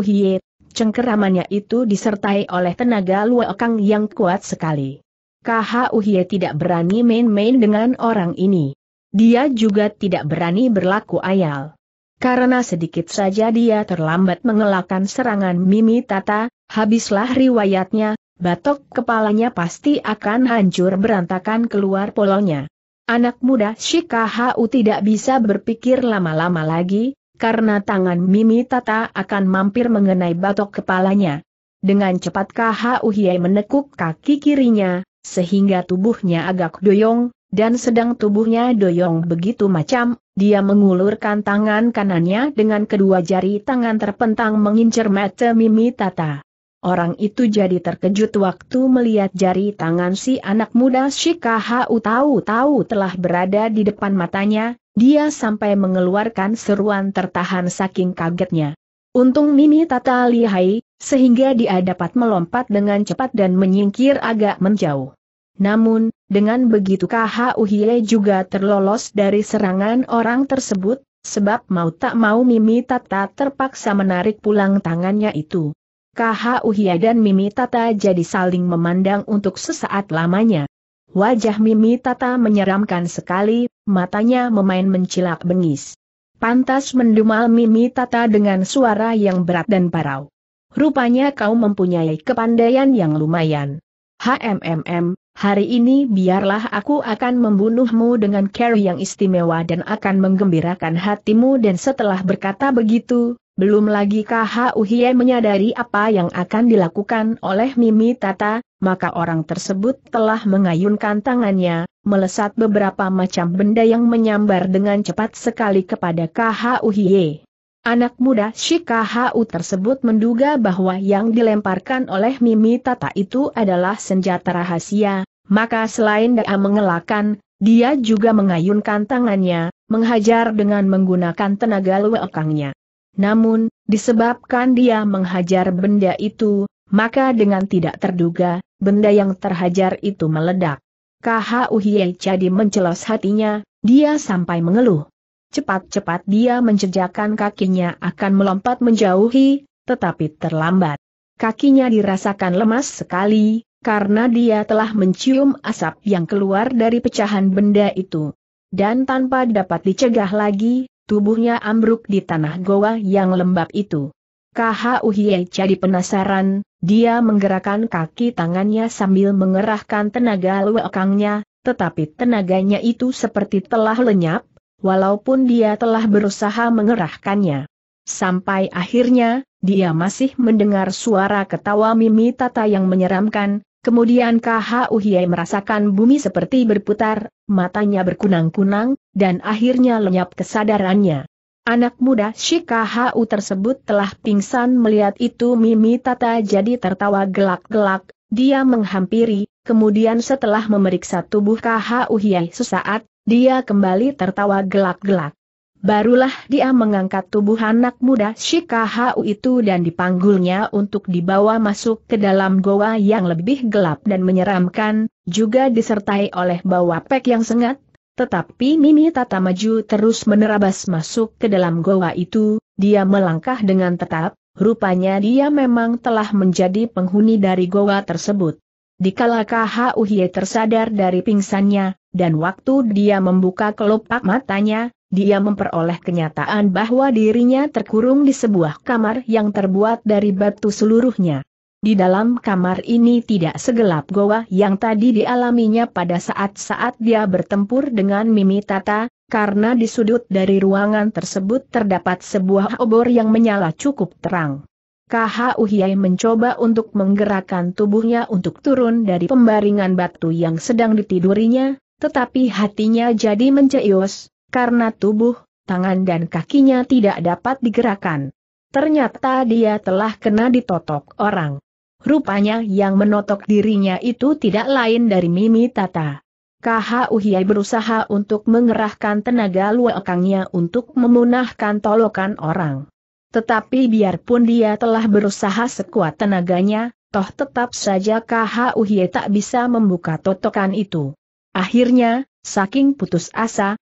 Hie. Cengkeramannya itu disertai oleh tenaga luokang yang kuat sekali. Hie tidak berani main-main dengan orang ini. Dia juga tidak berani berlaku ayal. Karena sedikit saja dia terlambat mengelakkan serangan Mimi Tata, habislah riwayatnya, batok kepalanya pasti akan hancur berantakan keluar polonya. Anak muda Shika Hau tidak bisa berpikir lama-lama lagi, karena tangan Mimi Tata akan mampir mengenai batok kepalanya. Dengan cepat Kau Hie menekuk kaki kirinya, sehingga tubuhnya agak doyong, dan sedang tubuhnya doyong begitu macam, dia mengulurkan tangan kanannya dengan kedua jari tangan terpentang mengincer mata Mimi Tata. Orang itu jadi terkejut waktu melihat jari tangan si anak muda Shikahau tahu-tahu telah berada di depan matanya, dia sampai mengeluarkan seruan tertahan saking kagetnya. Untung Mimi Tata lihai, sehingga dia dapat melompat dengan cepat dan menyingkir agak menjauh. Namun, dengan begitu Kahau Hie juga terlolos dari serangan orang tersebut, sebab mau tak mau Mimi Tata terpaksa menarik pulang tangannya itu. KH Uhia dan Mimi Tata jadi saling memandang untuk sesaat lamanya. Wajah Mimi Tata menyeramkan sekali, matanya memain mencilak bengis. Pantas mendumal Mimi Tata dengan suara yang berat dan parau. Rupanya kau mempunyai kepandaian yang lumayan. HMMM, hari ini biarlah aku akan membunuhmu dengan cara yang istimewa dan akan menggembirakan hatimu dan setelah berkata begitu, belum lagi KHU Hie menyadari apa yang akan dilakukan oleh Mimi Tata, maka orang tersebut telah mengayunkan tangannya, melesat beberapa macam benda yang menyambar dengan cepat sekali kepada KHU Hie. Anak muda si KHU tersebut menduga bahwa yang dilemparkan oleh Mimi Tata itu adalah senjata rahasia, maka selain dia mengelakkan, dia juga mengayunkan tangannya, menghajar dengan menggunakan tenaga luekangnya. Namun, disebabkan dia menghajar benda itu, maka dengan tidak terduga, benda yang terhajar itu meledak. KHUHIE jadi mencelos hatinya, dia sampai mengeluh. Cepat-cepat dia menjejakkan kakinya akan melompat menjauhi, tetapi terlambat. Kakinya dirasakan lemas sekali, karena dia telah mencium asap yang keluar dari pecahan benda itu. Dan tanpa dapat dicegah lagi, tubuhnya ambruk di tanah goa yang lembab itu. Kahu Hie jadi penasaran, dia menggerakkan kaki tangannya sambil mengerahkan tenaga lekangnya, tetapi tenaganya itu seperti telah lenyap, walaupun dia telah berusaha mengerahkannya. Sampai akhirnya, dia masih mendengar suara ketawa Mimi Tata yang menyeramkan, Kemudian KHUHI merasakan bumi seperti berputar, matanya berkunang-kunang, dan akhirnya lenyap kesadarannya. Anak muda si KHU tersebut telah pingsan melihat itu Mimi Tata jadi tertawa gelak-gelak, dia menghampiri, kemudian setelah memeriksa tubuh KHU Hiai sesaat, dia kembali tertawa gelak-gelak. Barulah dia mengangkat tubuh anak muda Shikahu itu dan dipanggulnya untuk dibawa masuk ke dalam goa yang lebih gelap dan menyeramkan, juga disertai oleh bawa pek yang sengat, tetapi Mimi Tata maju terus menerabas masuk ke dalam goa itu, dia melangkah dengan tetap, rupanya dia memang telah menjadi penghuni dari goa tersebut. Dikala Hie tersadar dari pingsannya, dan waktu dia membuka kelopak matanya, dia memperoleh kenyataan bahwa dirinya terkurung di sebuah kamar yang terbuat dari batu seluruhnya. Di dalam kamar ini tidak segelap goa yang tadi dialaminya pada saat-saat dia bertempur dengan Mimi Tata, karena di sudut dari ruangan tersebut terdapat sebuah obor yang menyala cukup terang. KH Uhiai mencoba untuk menggerakkan tubuhnya untuk turun dari pembaringan batu yang sedang ditidurinya, tetapi hatinya jadi menceios, karena tubuh, tangan dan kakinya tidak dapat digerakkan. Ternyata dia telah kena ditotok orang. Rupanya yang menotok dirinya itu tidak lain dari Mimi Tata. KH Uhiai berusaha untuk mengerahkan tenaga luakangnya untuk memunahkan tolokan orang. Tetapi biarpun dia telah berusaha sekuat tenaganya, toh tetap saja KH Uhiai tak bisa membuka totokan itu. Akhirnya, saking putus asa,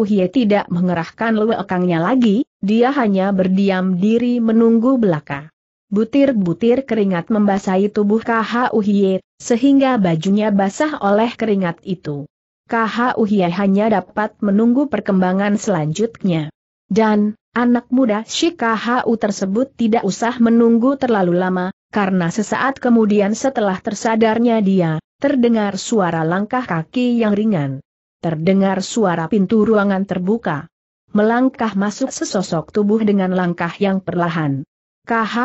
Uhye tidak mengerahkan lewekangnya lagi, dia hanya berdiam diri menunggu belaka. Butir-butir keringat membasahi tubuh Uhye, sehingga bajunya basah oleh keringat itu. Uhye hanya dapat menunggu perkembangan selanjutnya. Dan, anak muda si U tersebut tidak usah menunggu terlalu lama, karena sesaat kemudian setelah tersadarnya dia, terdengar suara langkah kaki yang ringan terdengar suara pintu ruangan terbuka. Melangkah masuk sesosok tubuh dengan langkah yang perlahan.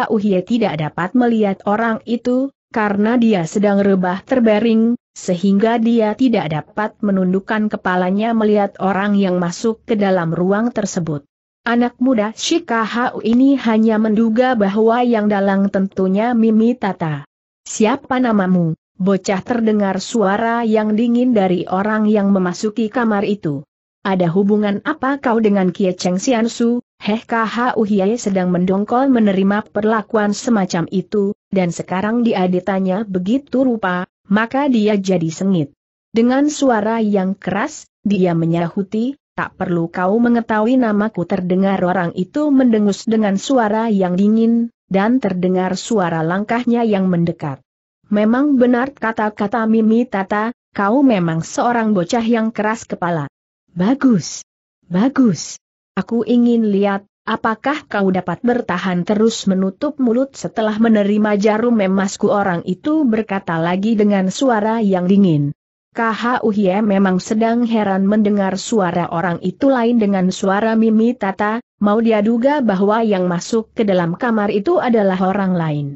Uhye tidak dapat melihat orang itu, karena dia sedang rebah terbaring, sehingga dia tidak dapat menundukkan kepalanya melihat orang yang masuk ke dalam ruang tersebut. Anak muda Shikahau ini hanya menduga bahwa yang dalang tentunya Mimi Tata. Siapa namamu? Bocah terdengar suara yang dingin dari orang yang memasuki kamar itu. Ada hubungan apa kau dengan Kie Cheng Sian Heh KHU Hiai sedang mendongkol menerima perlakuan semacam itu, dan sekarang dia ditanya begitu rupa, maka dia jadi sengit. Dengan suara yang keras, dia menyahuti, tak perlu kau mengetahui namaku terdengar orang itu mendengus dengan suara yang dingin, dan terdengar suara langkahnya yang mendekat. Memang benar kata-kata Mimi Tata, kau memang seorang bocah yang keras kepala. Bagus. Bagus. Aku ingin lihat, apakah kau dapat bertahan terus menutup mulut setelah menerima jarum emasku orang itu berkata lagi dengan suara yang dingin. KHUHIE memang sedang heran mendengar suara orang itu lain dengan suara Mimi Tata, mau dia duga bahwa yang masuk ke dalam kamar itu adalah orang lain.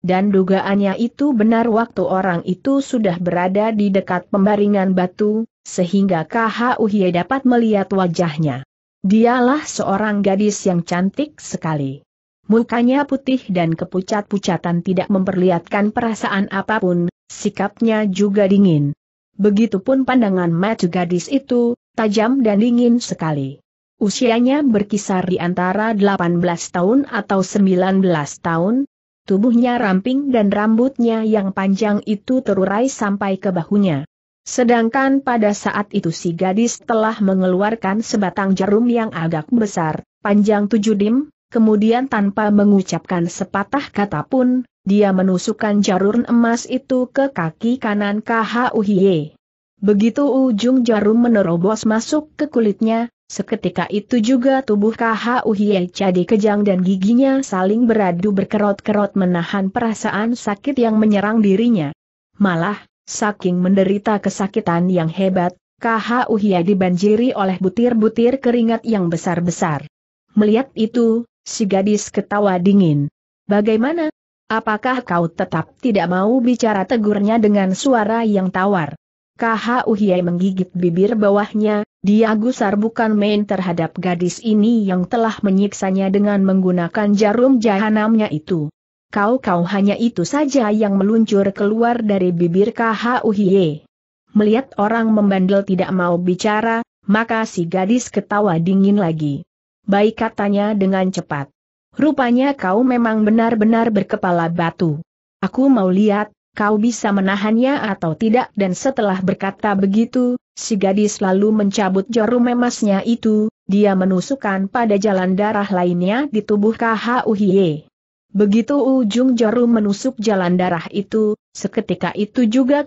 Dan dugaannya itu benar waktu orang itu sudah berada di dekat pembaringan batu, sehingga KH dapat melihat wajahnya. Dialah seorang gadis yang cantik sekali. Mukanya putih dan kepucat-pucatan tidak memperlihatkan perasaan apapun, sikapnya juga dingin. Begitupun pandangan mata gadis itu, tajam dan dingin sekali. Usianya berkisar di antara 18 tahun atau 19 tahun, Tubuhnya ramping dan rambutnya yang panjang itu terurai sampai ke bahunya. Sedangkan pada saat itu si gadis telah mengeluarkan sebatang jarum yang agak besar, panjang tujuh dim, kemudian tanpa mengucapkan sepatah kata pun, dia menusukkan jarum emas itu ke kaki kanan KHUHY. Begitu ujung jarum menerobos masuk ke kulitnya, Seketika itu juga tubuh KHU Hie jadi kejang dan giginya saling beradu berkerot-kerot menahan perasaan sakit yang menyerang dirinya. Malah, saking menderita kesakitan yang hebat, KHU Hie dibanjiri oleh butir-butir keringat yang besar-besar. Melihat itu, si gadis ketawa dingin. Bagaimana? Apakah kau tetap tidak mau bicara tegurnya dengan suara yang tawar? KHUHI menggigit bibir bawahnya, dia gusar bukan main terhadap gadis ini yang telah menyiksanya dengan menggunakan jarum jahanamnya itu. Kau-kau hanya itu saja yang meluncur keluar dari bibir KHUHI. Melihat orang membandel tidak mau bicara, maka si gadis ketawa dingin lagi. Baik katanya dengan cepat. Rupanya kau memang benar-benar berkepala batu. Aku mau lihat, kau bisa menahannya atau tidak dan setelah berkata begitu, si gadis lalu mencabut jarum emasnya itu, dia menusukkan pada jalan darah lainnya di tubuh Uhiye. Begitu ujung jarum menusuk jalan darah itu, seketika itu juga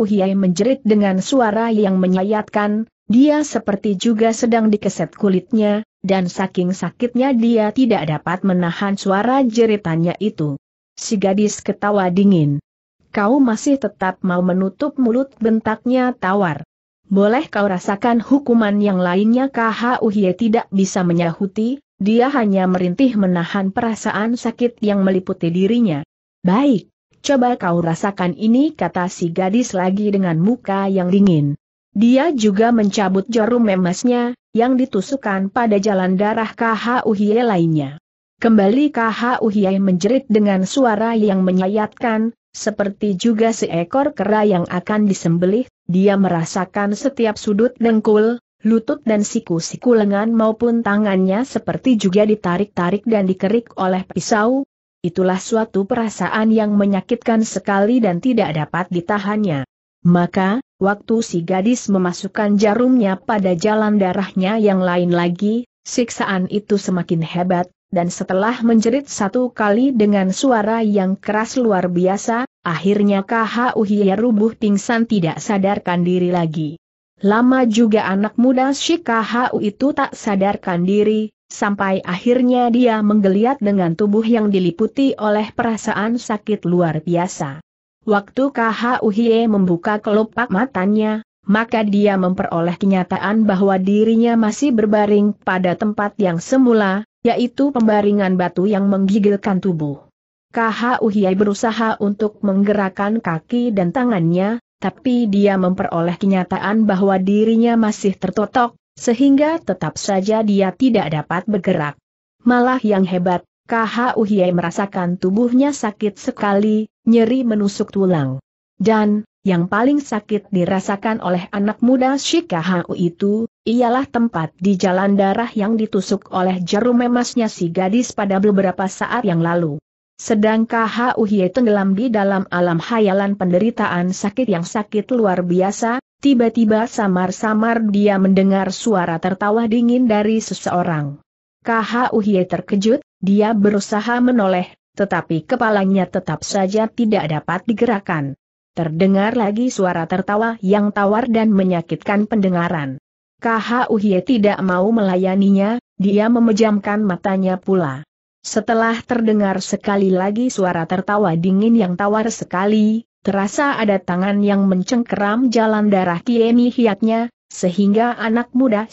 Uhiye menjerit dengan suara yang menyayatkan, dia seperti juga sedang dikeset kulitnya, dan saking sakitnya dia tidak dapat menahan suara jeritannya itu. Si gadis ketawa dingin kau masih tetap mau menutup mulut bentaknya tawar. Boleh kau rasakan hukuman yang lainnya KHUHye tidak bisa menyahuti, dia hanya merintih menahan perasaan sakit yang meliputi dirinya. Baik, coba kau rasakan ini kata si gadis lagi dengan muka yang dingin. Dia juga mencabut jarum emasnya, yang ditusukkan pada jalan darah KHUHye lainnya. Kembali KHUHye menjerit dengan suara yang menyayatkan, seperti juga seekor kera yang akan disembelih, dia merasakan setiap sudut dengkul, lutut dan siku-siku lengan maupun tangannya seperti juga ditarik-tarik dan dikerik oleh pisau. Itulah suatu perasaan yang menyakitkan sekali dan tidak dapat ditahannya. Maka, waktu si gadis memasukkan jarumnya pada jalan darahnya yang lain lagi, siksaan itu semakin hebat, dan setelah menjerit satu kali dengan suara yang keras luar biasa, akhirnya KHU Hiya rubuh pingsan tidak sadarkan diri lagi. Lama juga anak muda si KHU itu tak sadarkan diri, sampai akhirnya dia menggeliat dengan tubuh yang diliputi oleh perasaan sakit luar biasa. Waktu KHU Hiye membuka kelopak matanya, maka dia memperoleh kenyataan bahwa dirinya masih berbaring pada tempat yang semula, yaitu pembaringan batu yang menggigilkan tubuh. Kaha Uhiai berusaha untuk menggerakkan kaki dan tangannya, tapi dia memperoleh kenyataan bahwa dirinya masih tertotok, sehingga tetap saja dia tidak dapat bergerak. Malah yang hebat, Kaha Uhiai merasakan tubuhnya sakit sekali, nyeri menusuk tulang. Dan, yang paling sakit dirasakan oleh anak muda Shikahu itu, ialah tempat di jalan darah yang ditusuk oleh jarum emasnya si gadis pada beberapa saat yang lalu. Sedang Kahau Hye tenggelam di dalam alam hayalan penderitaan sakit yang sakit luar biasa, tiba-tiba samar-samar dia mendengar suara tertawa dingin dari seseorang. Kahau Hye terkejut, dia berusaha menoleh, tetapi kepalanya tetap saja tidak dapat digerakkan. Terdengar lagi suara tertawa yang tawar dan menyakitkan pendengaran. Kuhye tidak mau melayaninya, dia memejamkan matanya pula. Setelah terdengar sekali lagi suara tertawa dingin yang tawar sekali, terasa ada tangan yang mencengkeram jalan darah Kiemi hiatnya, sehingga anak muda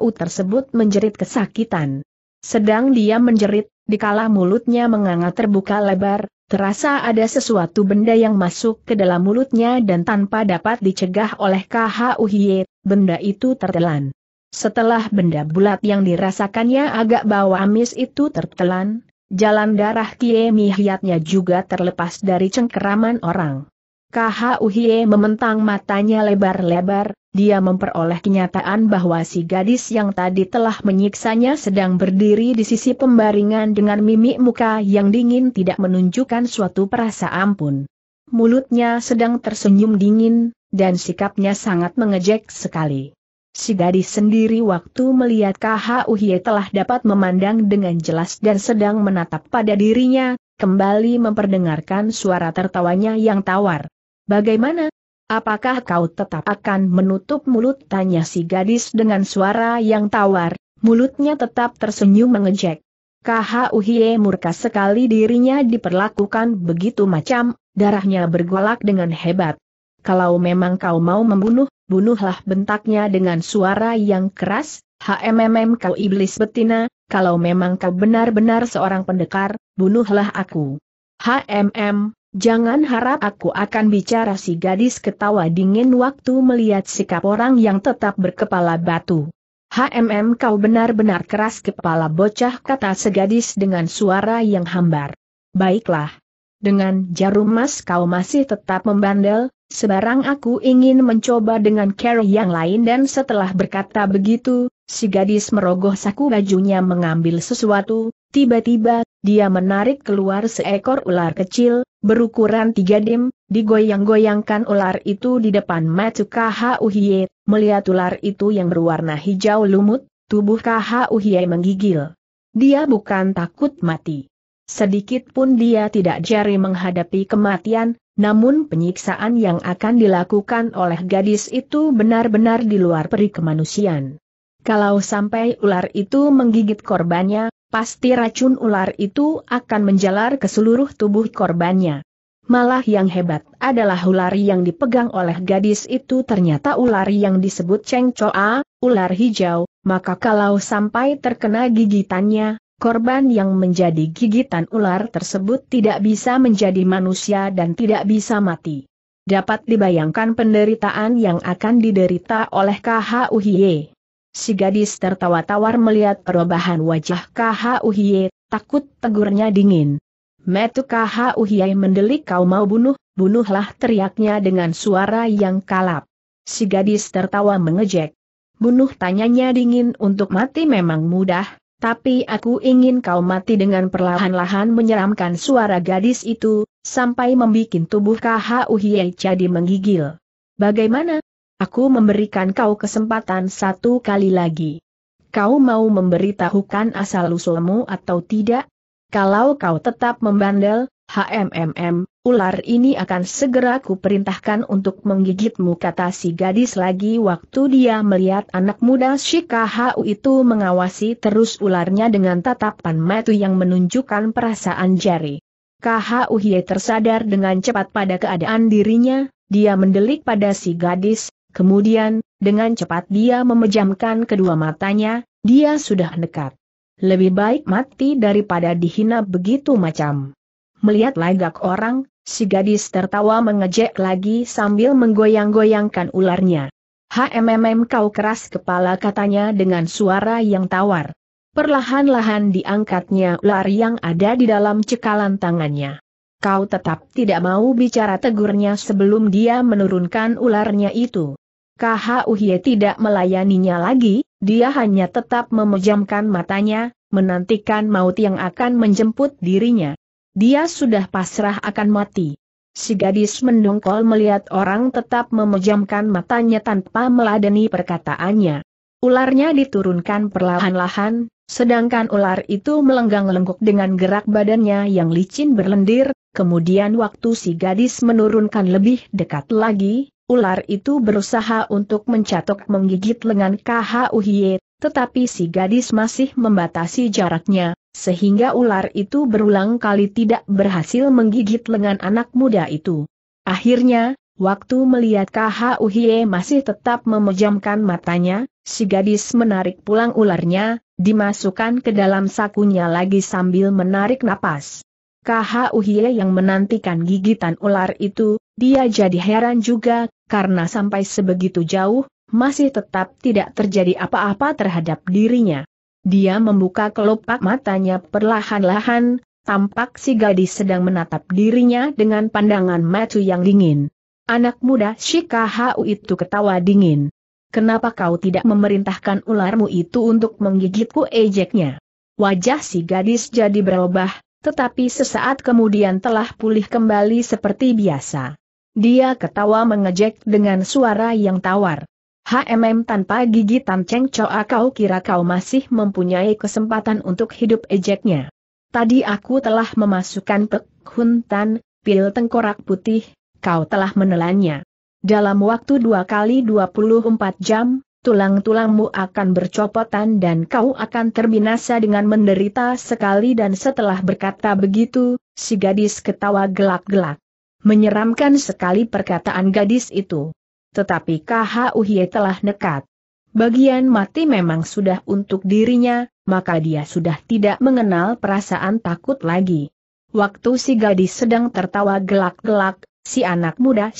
U tersebut menjerit kesakitan. Sedang dia menjerit, dikala mulutnya menganga terbuka lebar, Terasa ada sesuatu benda yang masuk ke dalam mulutnya dan tanpa dapat dicegah oleh KHUHY, benda itu tertelan. Setelah benda bulat yang dirasakannya agak bau amis itu tertelan, jalan darah Kie Mihyatnya juga terlepas dari cengkeraman orang. KHUHY mementang matanya lebar-lebar, dia memperoleh kenyataan bahwa si gadis yang tadi telah menyiksanya sedang berdiri di sisi pembaringan dengan mimik muka yang dingin tidak menunjukkan suatu perasaan pun. Mulutnya sedang tersenyum dingin, dan sikapnya sangat mengejek sekali. Si gadis sendiri waktu melihat KHUHY telah dapat memandang dengan jelas dan sedang menatap pada dirinya, kembali memperdengarkan suara tertawanya yang tawar. Bagaimana, Apakah kau tetap akan menutup mulut? Tanya si gadis dengan suara yang tawar, mulutnya tetap tersenyum mengejek. Kuhie murka sekali dirinya diperlakukan begitu macam, darahnya bergolak dengan hebat. Kalau memang kau mau membunuh, bunuhlah bentaknya dengan suara yang keras, HMMM kau iblis betina, kalau memang kau benar-benar seorang pendekar, bunuhlah aku. HMM, Jangan harap aku akan bicara si gadis ketawa dingin waktu melihat sikap orang yang tetap berkepala batu. HMM kau benar-benar keras kepala bocah kata segadis dengan suara yang hambar. Baiklah. Dengan jarum emas kau masih tetap membandel, sebarang aku ingin mencoba dengan cara yang lain dan setelah berkata begitu, si gadis merogoh saku bajunya mengambil sesuatu, Tiba-tiba, dia menarik keluar seekor ular kecil, berukuran tiga dim, digoyang-goyangkan ular itu di depan mata Hauhie, melihat ular itu yang berwarna hijau lumut, tubuh Hauhie menggigil. Dia bukan takut mati. Sedikit pun dia tidak jari menghadapi kematian, namun penyiksaan yang akan dilakukan oleh gadis itu benar-benar di luar peri kemanusiaan. Kalau sampai ular itu menggigit korbannya, pasti racun ular itu akan menjalar ke seluruh tubuh korbannya. Malah yang hebat adalah ular yang dipegang oleh gadis itu ternyata ular yang disebut Cheng Choa, ular hijau, maka kalau sampai terkena gigitannya, korban yang menjadi gigitan ular tersebut tidak bisa menjadi manusia dan tidak bisa mati. Dapat dibayangkan penderitaan yang akan diderita oleh Uhiye. Si gadis tertawa tawar melihat perubahan wajah Uhiye, takut tegurnya dingin. Metu Uhiye mendelik kau mau bunuh, bunuhlah teriaknya dengan suara yang kalap. Si gadis tertawa mengejek. Bunuh tanyanya dingin untuk mati memang mudah, tapi aku ingin kau mati dengan perlahan-lahan menyeramkan suara gadis itu, sampai membuat tubuh Uhiye jadi menggigil. Bagaimana, Aku memberikan kau kesempatan satu kali lagi. Kau mau memberitahukan asal-usulmu atau tidak? Kalau kau tetap membandel, HMMM, ular ini akan segera kuperintahkan untuk menggigitmu kata si gadis lagi waktu dia melihat anak muda Shikahau itu mengawasi terus ularnya dengan tatapan mata yang menunjukkan perasaan jari. Khu tersadar dengan cepat pada keadaan dirinya, dia mendelik pada si gadis, Kemudian, dengan cepat dia memejamkan kedua matanya, dia sudah dekat. Lebih baik mati daripada dihina begitu macam. Melihat lagak orang, si gadis tertawa mengejek lagi sambil menggoyang-goyangkan ularnya. HMMM kau keras kepala katanya dengan suara yang tawar. Perlahan-lahan diangkatnya ular yang ada di dalam cekalan tangannya. Kau tetap tidak mau bicara tegurnya sebelum dia menurunkan ularnya itu. KHUHY tidak melayaninya lagi, dia hanya tetap memejamkan matanya, menantikan maut yang akan menjemput dirinya. Dia sudah pasrah akan mati. Si gadis mendongkol melihat orang tetap memejamkan matanya tanpa meladeni perkataannya. Ularnya diturunkan perlahan-lahan, sedangkan ular itu melenggang lengkuk dengan gerak badannya yang licin berlendir, kemudian waktu si gadis menurunkan lebih dekat lagi, Ular itu berusaha untuk mencatok menggigit lengan Uhye, tetapi si gadis masih membatasi jaraknya, sehingga ular itu berulang kali tidak berhasil menggigit lengan anak muda itu. Akhirnya, waktu melihat Uhye masih tetap memejamkan matanya, si gadis menarik pulang ularnya, dimasukkan ke dalam sakunya lagi sambil menarik napas. Uhye yang menantikan gigitan ular itu, dia jadi heran juga, karena sampai sebegitu jauh, masih tetap tidak terjadi apa-apa terhadap dirinya. Dia membuka kelopak matanya perlahan-lahan, tampak si gadis sedang menatap dirinya dengan pandangan matu yang dingin. Anak muda Shikahau itu ketawa dingin. Kenapa kau tidak memerintahkan ularmu itu untuk menggigitku ejeknya? Wajah si gadis jadi berubah, tetapi sesaat kemudian telah pulih kembali seperti biasa. Dia ketawa mengejek dengan suara yang tawar. HMM tanpa gigitan Cheng Choa kau kira kau masih mempunyai kesempatan untuk hidup ejeknya. Tadi aku telah memasukkan pek tan pil tengkorak putih, kau telah menelannya. Dalam waktu dua kali 24 jam, tulang-tulangmu akan bercopotan dan kau akan terbinasa dengan menderita sekali dan setelah berkata begitu, si gadis ketawa gelak-gelak. Menyeramkan sekali perkataan gadis itu. Tetapi Uhi telah nekat. Bagian mati memang sudah untuk dirinya, maka dia sudah tidak mengenal perasaan takut lagi. Waktu si gadis sedang tertawa gelak-gelak, si anak muda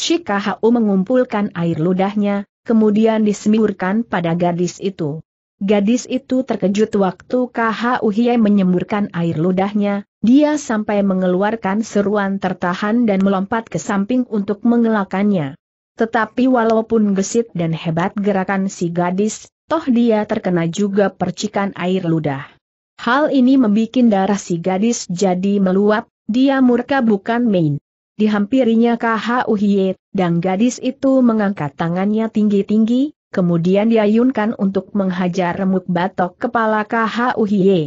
U mengumpulkan air ludahnya, kemudian disemburkan pada gadis itu. Gadis itu terkejut waktu KH Hiei menyemburkan air ludahnya, dia sampai mengeluarkan seruan tertahan dan melompat ke samping untuk mengelakannya. Tetapi walaupun gesit dan hebat gerakan si gadis, toh dia terkena juga percikan air ludah. Hal ini membuat darah si gadis jadi meluap, dia murka bukan main. Dihampirinya KH Hiei, dan gadis itu mengangkat tangannya tinggi-tinggi, kemudian diayunkan untuk menghajar remuk batok kepala KHUHY. E.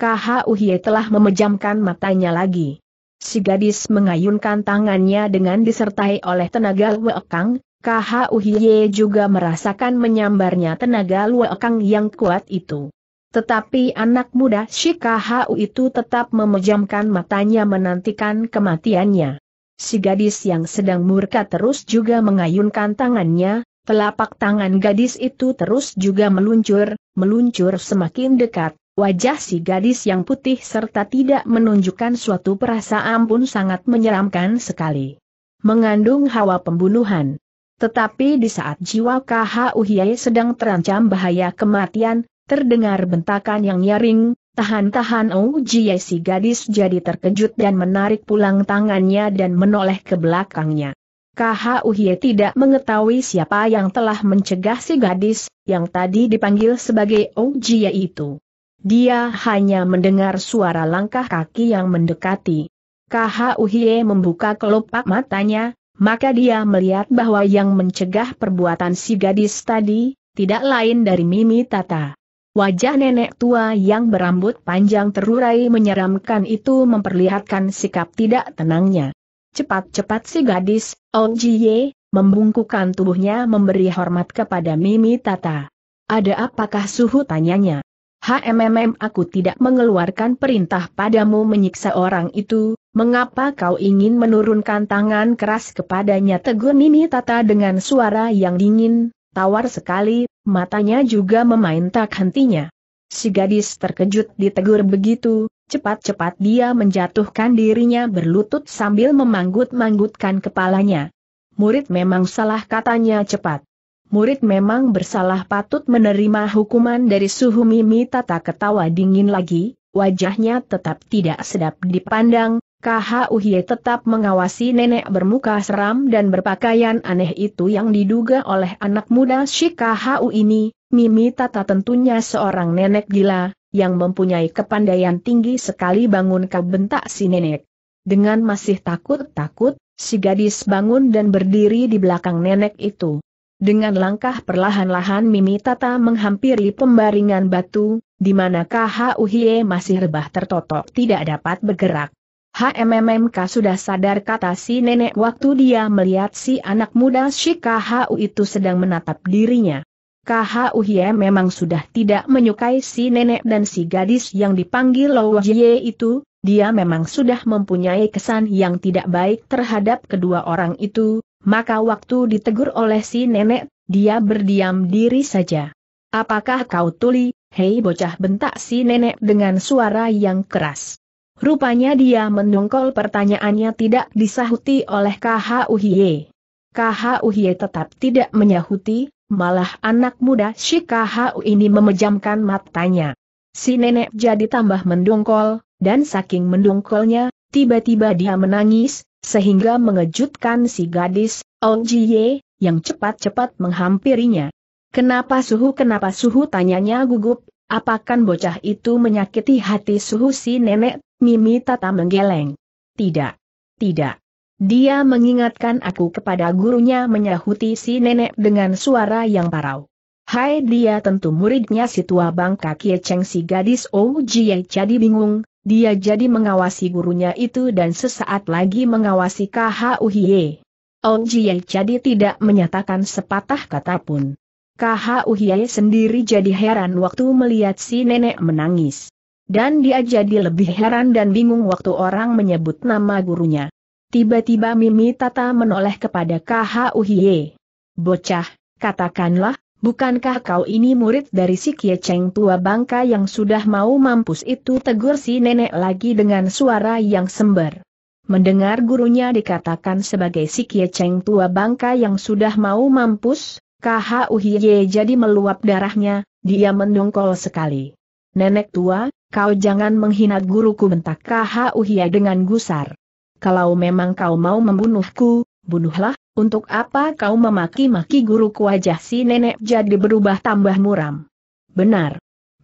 KHUHY e telah memejamkan matanya lagi. Si gadis mengayunkan tangannya dengan disertai oleh tenaga Luekang, KHUHY e juga merasakan menyambarnya tenaga Luekang yang kuat itu. Tetapi anak muda si KHU itu tetap memejamkan matanya menantikan kematiannya. Si gadis yang sedang murka terus juga mengayunkan tangannya, Telapak tangan gadis itu terus juga meluncur, meluncur semakin dekat, wajah si gadis yang putih serta tidak menunjukkan suatu perasaan pun sangat menyeramkan sekali. Mengandung hawa pembunuhan. Tetapi di saat jiwa KHU sedang terancam bahaya kematian, terdengar bentakan yang nyaring, tahan-tahan Oh si gadis jadi terkejut dan menarik pulang tangannya dan menoleh ke belakangnya. Hie tidak mengetahui siapa yang telah mencegah si gadis, yang tadi dipanggil sebagai Jia itu. Dia hanya mendengar suara langkah kaki yang mendekati. Hie membuka kelopak matanya, maka dia melihat bahwa yang mencegah perbuatan si gadis tadi, tidak lain dari Mimi Tata. Wajah nenek tua yang berambut panjang terurai menyeramkan itu memperlihatkan sikap tidak tenangnya. Cepat-cepat si gadis, Ong Jiye, membungkukan tubuhnya memberi hormat kepada Mimi Tata. Ada apakah suhu tanyanya? HMMM aku tidak mengeluarkan perintah padamu menyiksa orang itu, mengapa kau ingin menurunkan tangan keras kepadanya tegur Mimi Tata dengan suara yang dingin, tawar sekali, matanya juga memain tak hentinya. Si gadis terkejut ditegur begitu, Cepat-cepat dia menjatuhkan dirinya berlutut sambil memanggut-manggutkan kepalanya. Murid memang salah katanya cepat. Murid memang bersalah patut menerima hukuman dari suhu Mimi Tata ketawa dingin lagi, wajahnya tetap tidak sedap dipandang, KHUHY tetap mengawasi nenek bermuka seram dan berpakaian aneh itu yang diduga oleh anak muda si KHU ini, Mimi Tata tentunya seorang nenek gila, yang mempunyai kepandaian tinggi sekali bangun kau bentak si nenek. Dengan masih takut-takut, si gadis bangun dan berdiri di belakang nenek itu. Dengan langkah perlahan-lahan Mimi Tata menghampiri pembaringan batu, di mana KHUHIE masih rebah tertotok tidak dapat bergerak. HMMMK sudah sadar kata si nenek waktu dia melihat si anak muda si KHU itu sedang menatap dirinya. KH Uhie memang sudah tidak menyukai si nenek dan si gadis yang dipanggil Lo Jie itu, dia memang sudah mempunyai kesan yang tidak baik terhadap kedua orang itu, maka waktu ditegur oleh si nenek, dia berdiam diri saja. Apakah kau tuli, hei bocah bentak si nenek dengan suara yang keras. Rupanya dia menungkol pertanyaannya tidak disahuti oleh KH Uhie. KH Uhie tetap tidak menyahuti, malah anak muda Shikahu ini memejamkan matanya. Si nenek jadi tambah mendongkol, dan saking mendongkolnya, tiba-tiba dia menangis, sehingga mengejutkan si gadis, Oh jie yang cepat-cepat menghampirinya. Kenapa suhu kenapa suhu tanyanya gugup, apakan bocah itu menyakiti hati suhu si nenek, Mimi tata menggeleng. Tidak, tidak, dia mengingatkan aku kepada gurunya menyahuti si nenek dengan suara yang parau. Hai dia tentu muridnya si tua bangka Kie Cheng si gadis Oh Jie jadi bingung, dia jadi mengawasi gurunya itu dan sesaat lagi mengawasi KHU Hie. Oh Jie jadi tidak menyatakan sepatah kata pun. KHU Hie sendiri jadi heran waktu melihat si nenek menangis. Dan dia jadi lebih heran dan bingung waktu orang menyebut nama gurunya. Tiba-tiba Mimi Tata menoleh kepada Uhiye. Bocah, katakanlah, bukankah kau ini murid dari si Kie Cheng tua bangka yang sudah mau mampus itu tegur si nenek lagi dengan suara yang sember. Mendengar gurunya dikatakan sebagai si Kie Cheng tua bangka yang sudah mau mampus, Uhiye jadi meluap darahnya, dia mendongkol sekali. Nenek tua, kau jangan menghina guruku bentak Uhiye dengan gusar kalau memang kau mau membunuhku, bunuhlah, untuk apa kau memaki-maki guruku wajah si nenek jadi berubah tambah muram. Benar.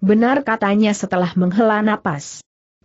Benar katanya setelah menghela napas.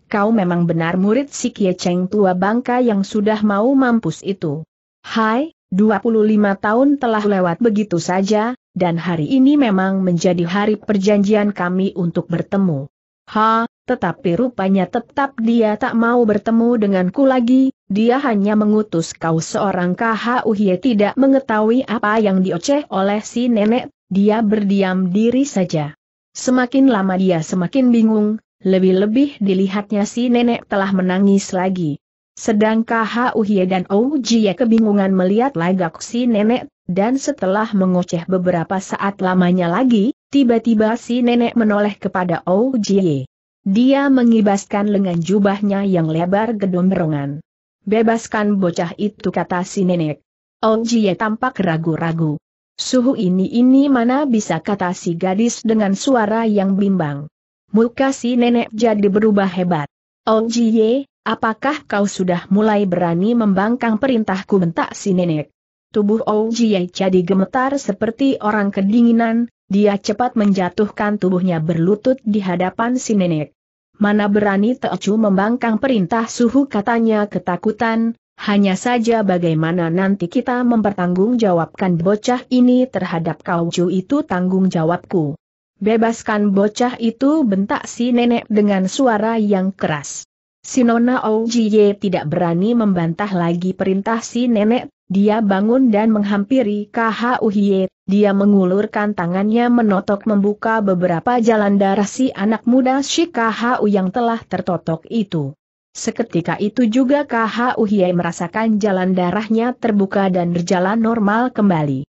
Kau memang benar murid si Kie Cheng tua bangka yang sudah mau mampus itu. Hai, 25 tahun telah lewat begitu saja, dan hari ini memang menjadi hari perjanjian kami untuk bertemu. Ha, tetapi rupanya tetap dia tak mau bertemu denganku lagi, dia hanya mengutus kau seorang KHUHye tidak mengetahui apa yang dioceh oleh si nenek, dia berdiam diri saja. Semakin lama dia semakin bingung, lebih-lebih dilihatnya si nenek telah menangis lagi. Sedang KHUHye dan Oujie kebingungan melihat lagak si nenek, dan setelah mengoceh beberapa saat lamanya lagi, tiba-tiba si nenek menoleh kepada Oujie. Dia mengibaskan lengan jubahnya yang lebar gedombrongan. Bebaskan bocah itu kata si nenek. Ong Jie tampak ragu-ragu. Suhu ini ini mana bisa kata si gadis dengan suara yang bimbang. Muka si nenek jadi berubah hebat. Ong Jie, apakah kau sudah mulai berani membangkang perintahku bentak si nenek? Tubuh Ong Jie jadi gemetar seperti orang kedinginan, dia cepat menjatuhkan tubuhnya berlutut di hadapan si nenek. Mana berani Teocu membangkang perintah suhu katanya ketakutan, hanya saja bagaimana nanti kita mempertanggungjawabkan bocah ini terhadap kaucu itu tanggung jawabku. Bebaskan bocah itu bentak si nenek dengan suara yang keras. Sinona Ojiye tidak berani membantah lagi perintah si nenek, dia bangun dan menghampiri KHUHY, dia mengulurkan tangannya menotok membuka beberapa jalan darah si anak muda si Kahu yang telah tertotok itu. Seketika itu juga KHUHY merasakan jalan darahnya terbuka dan berjalan normal kembali.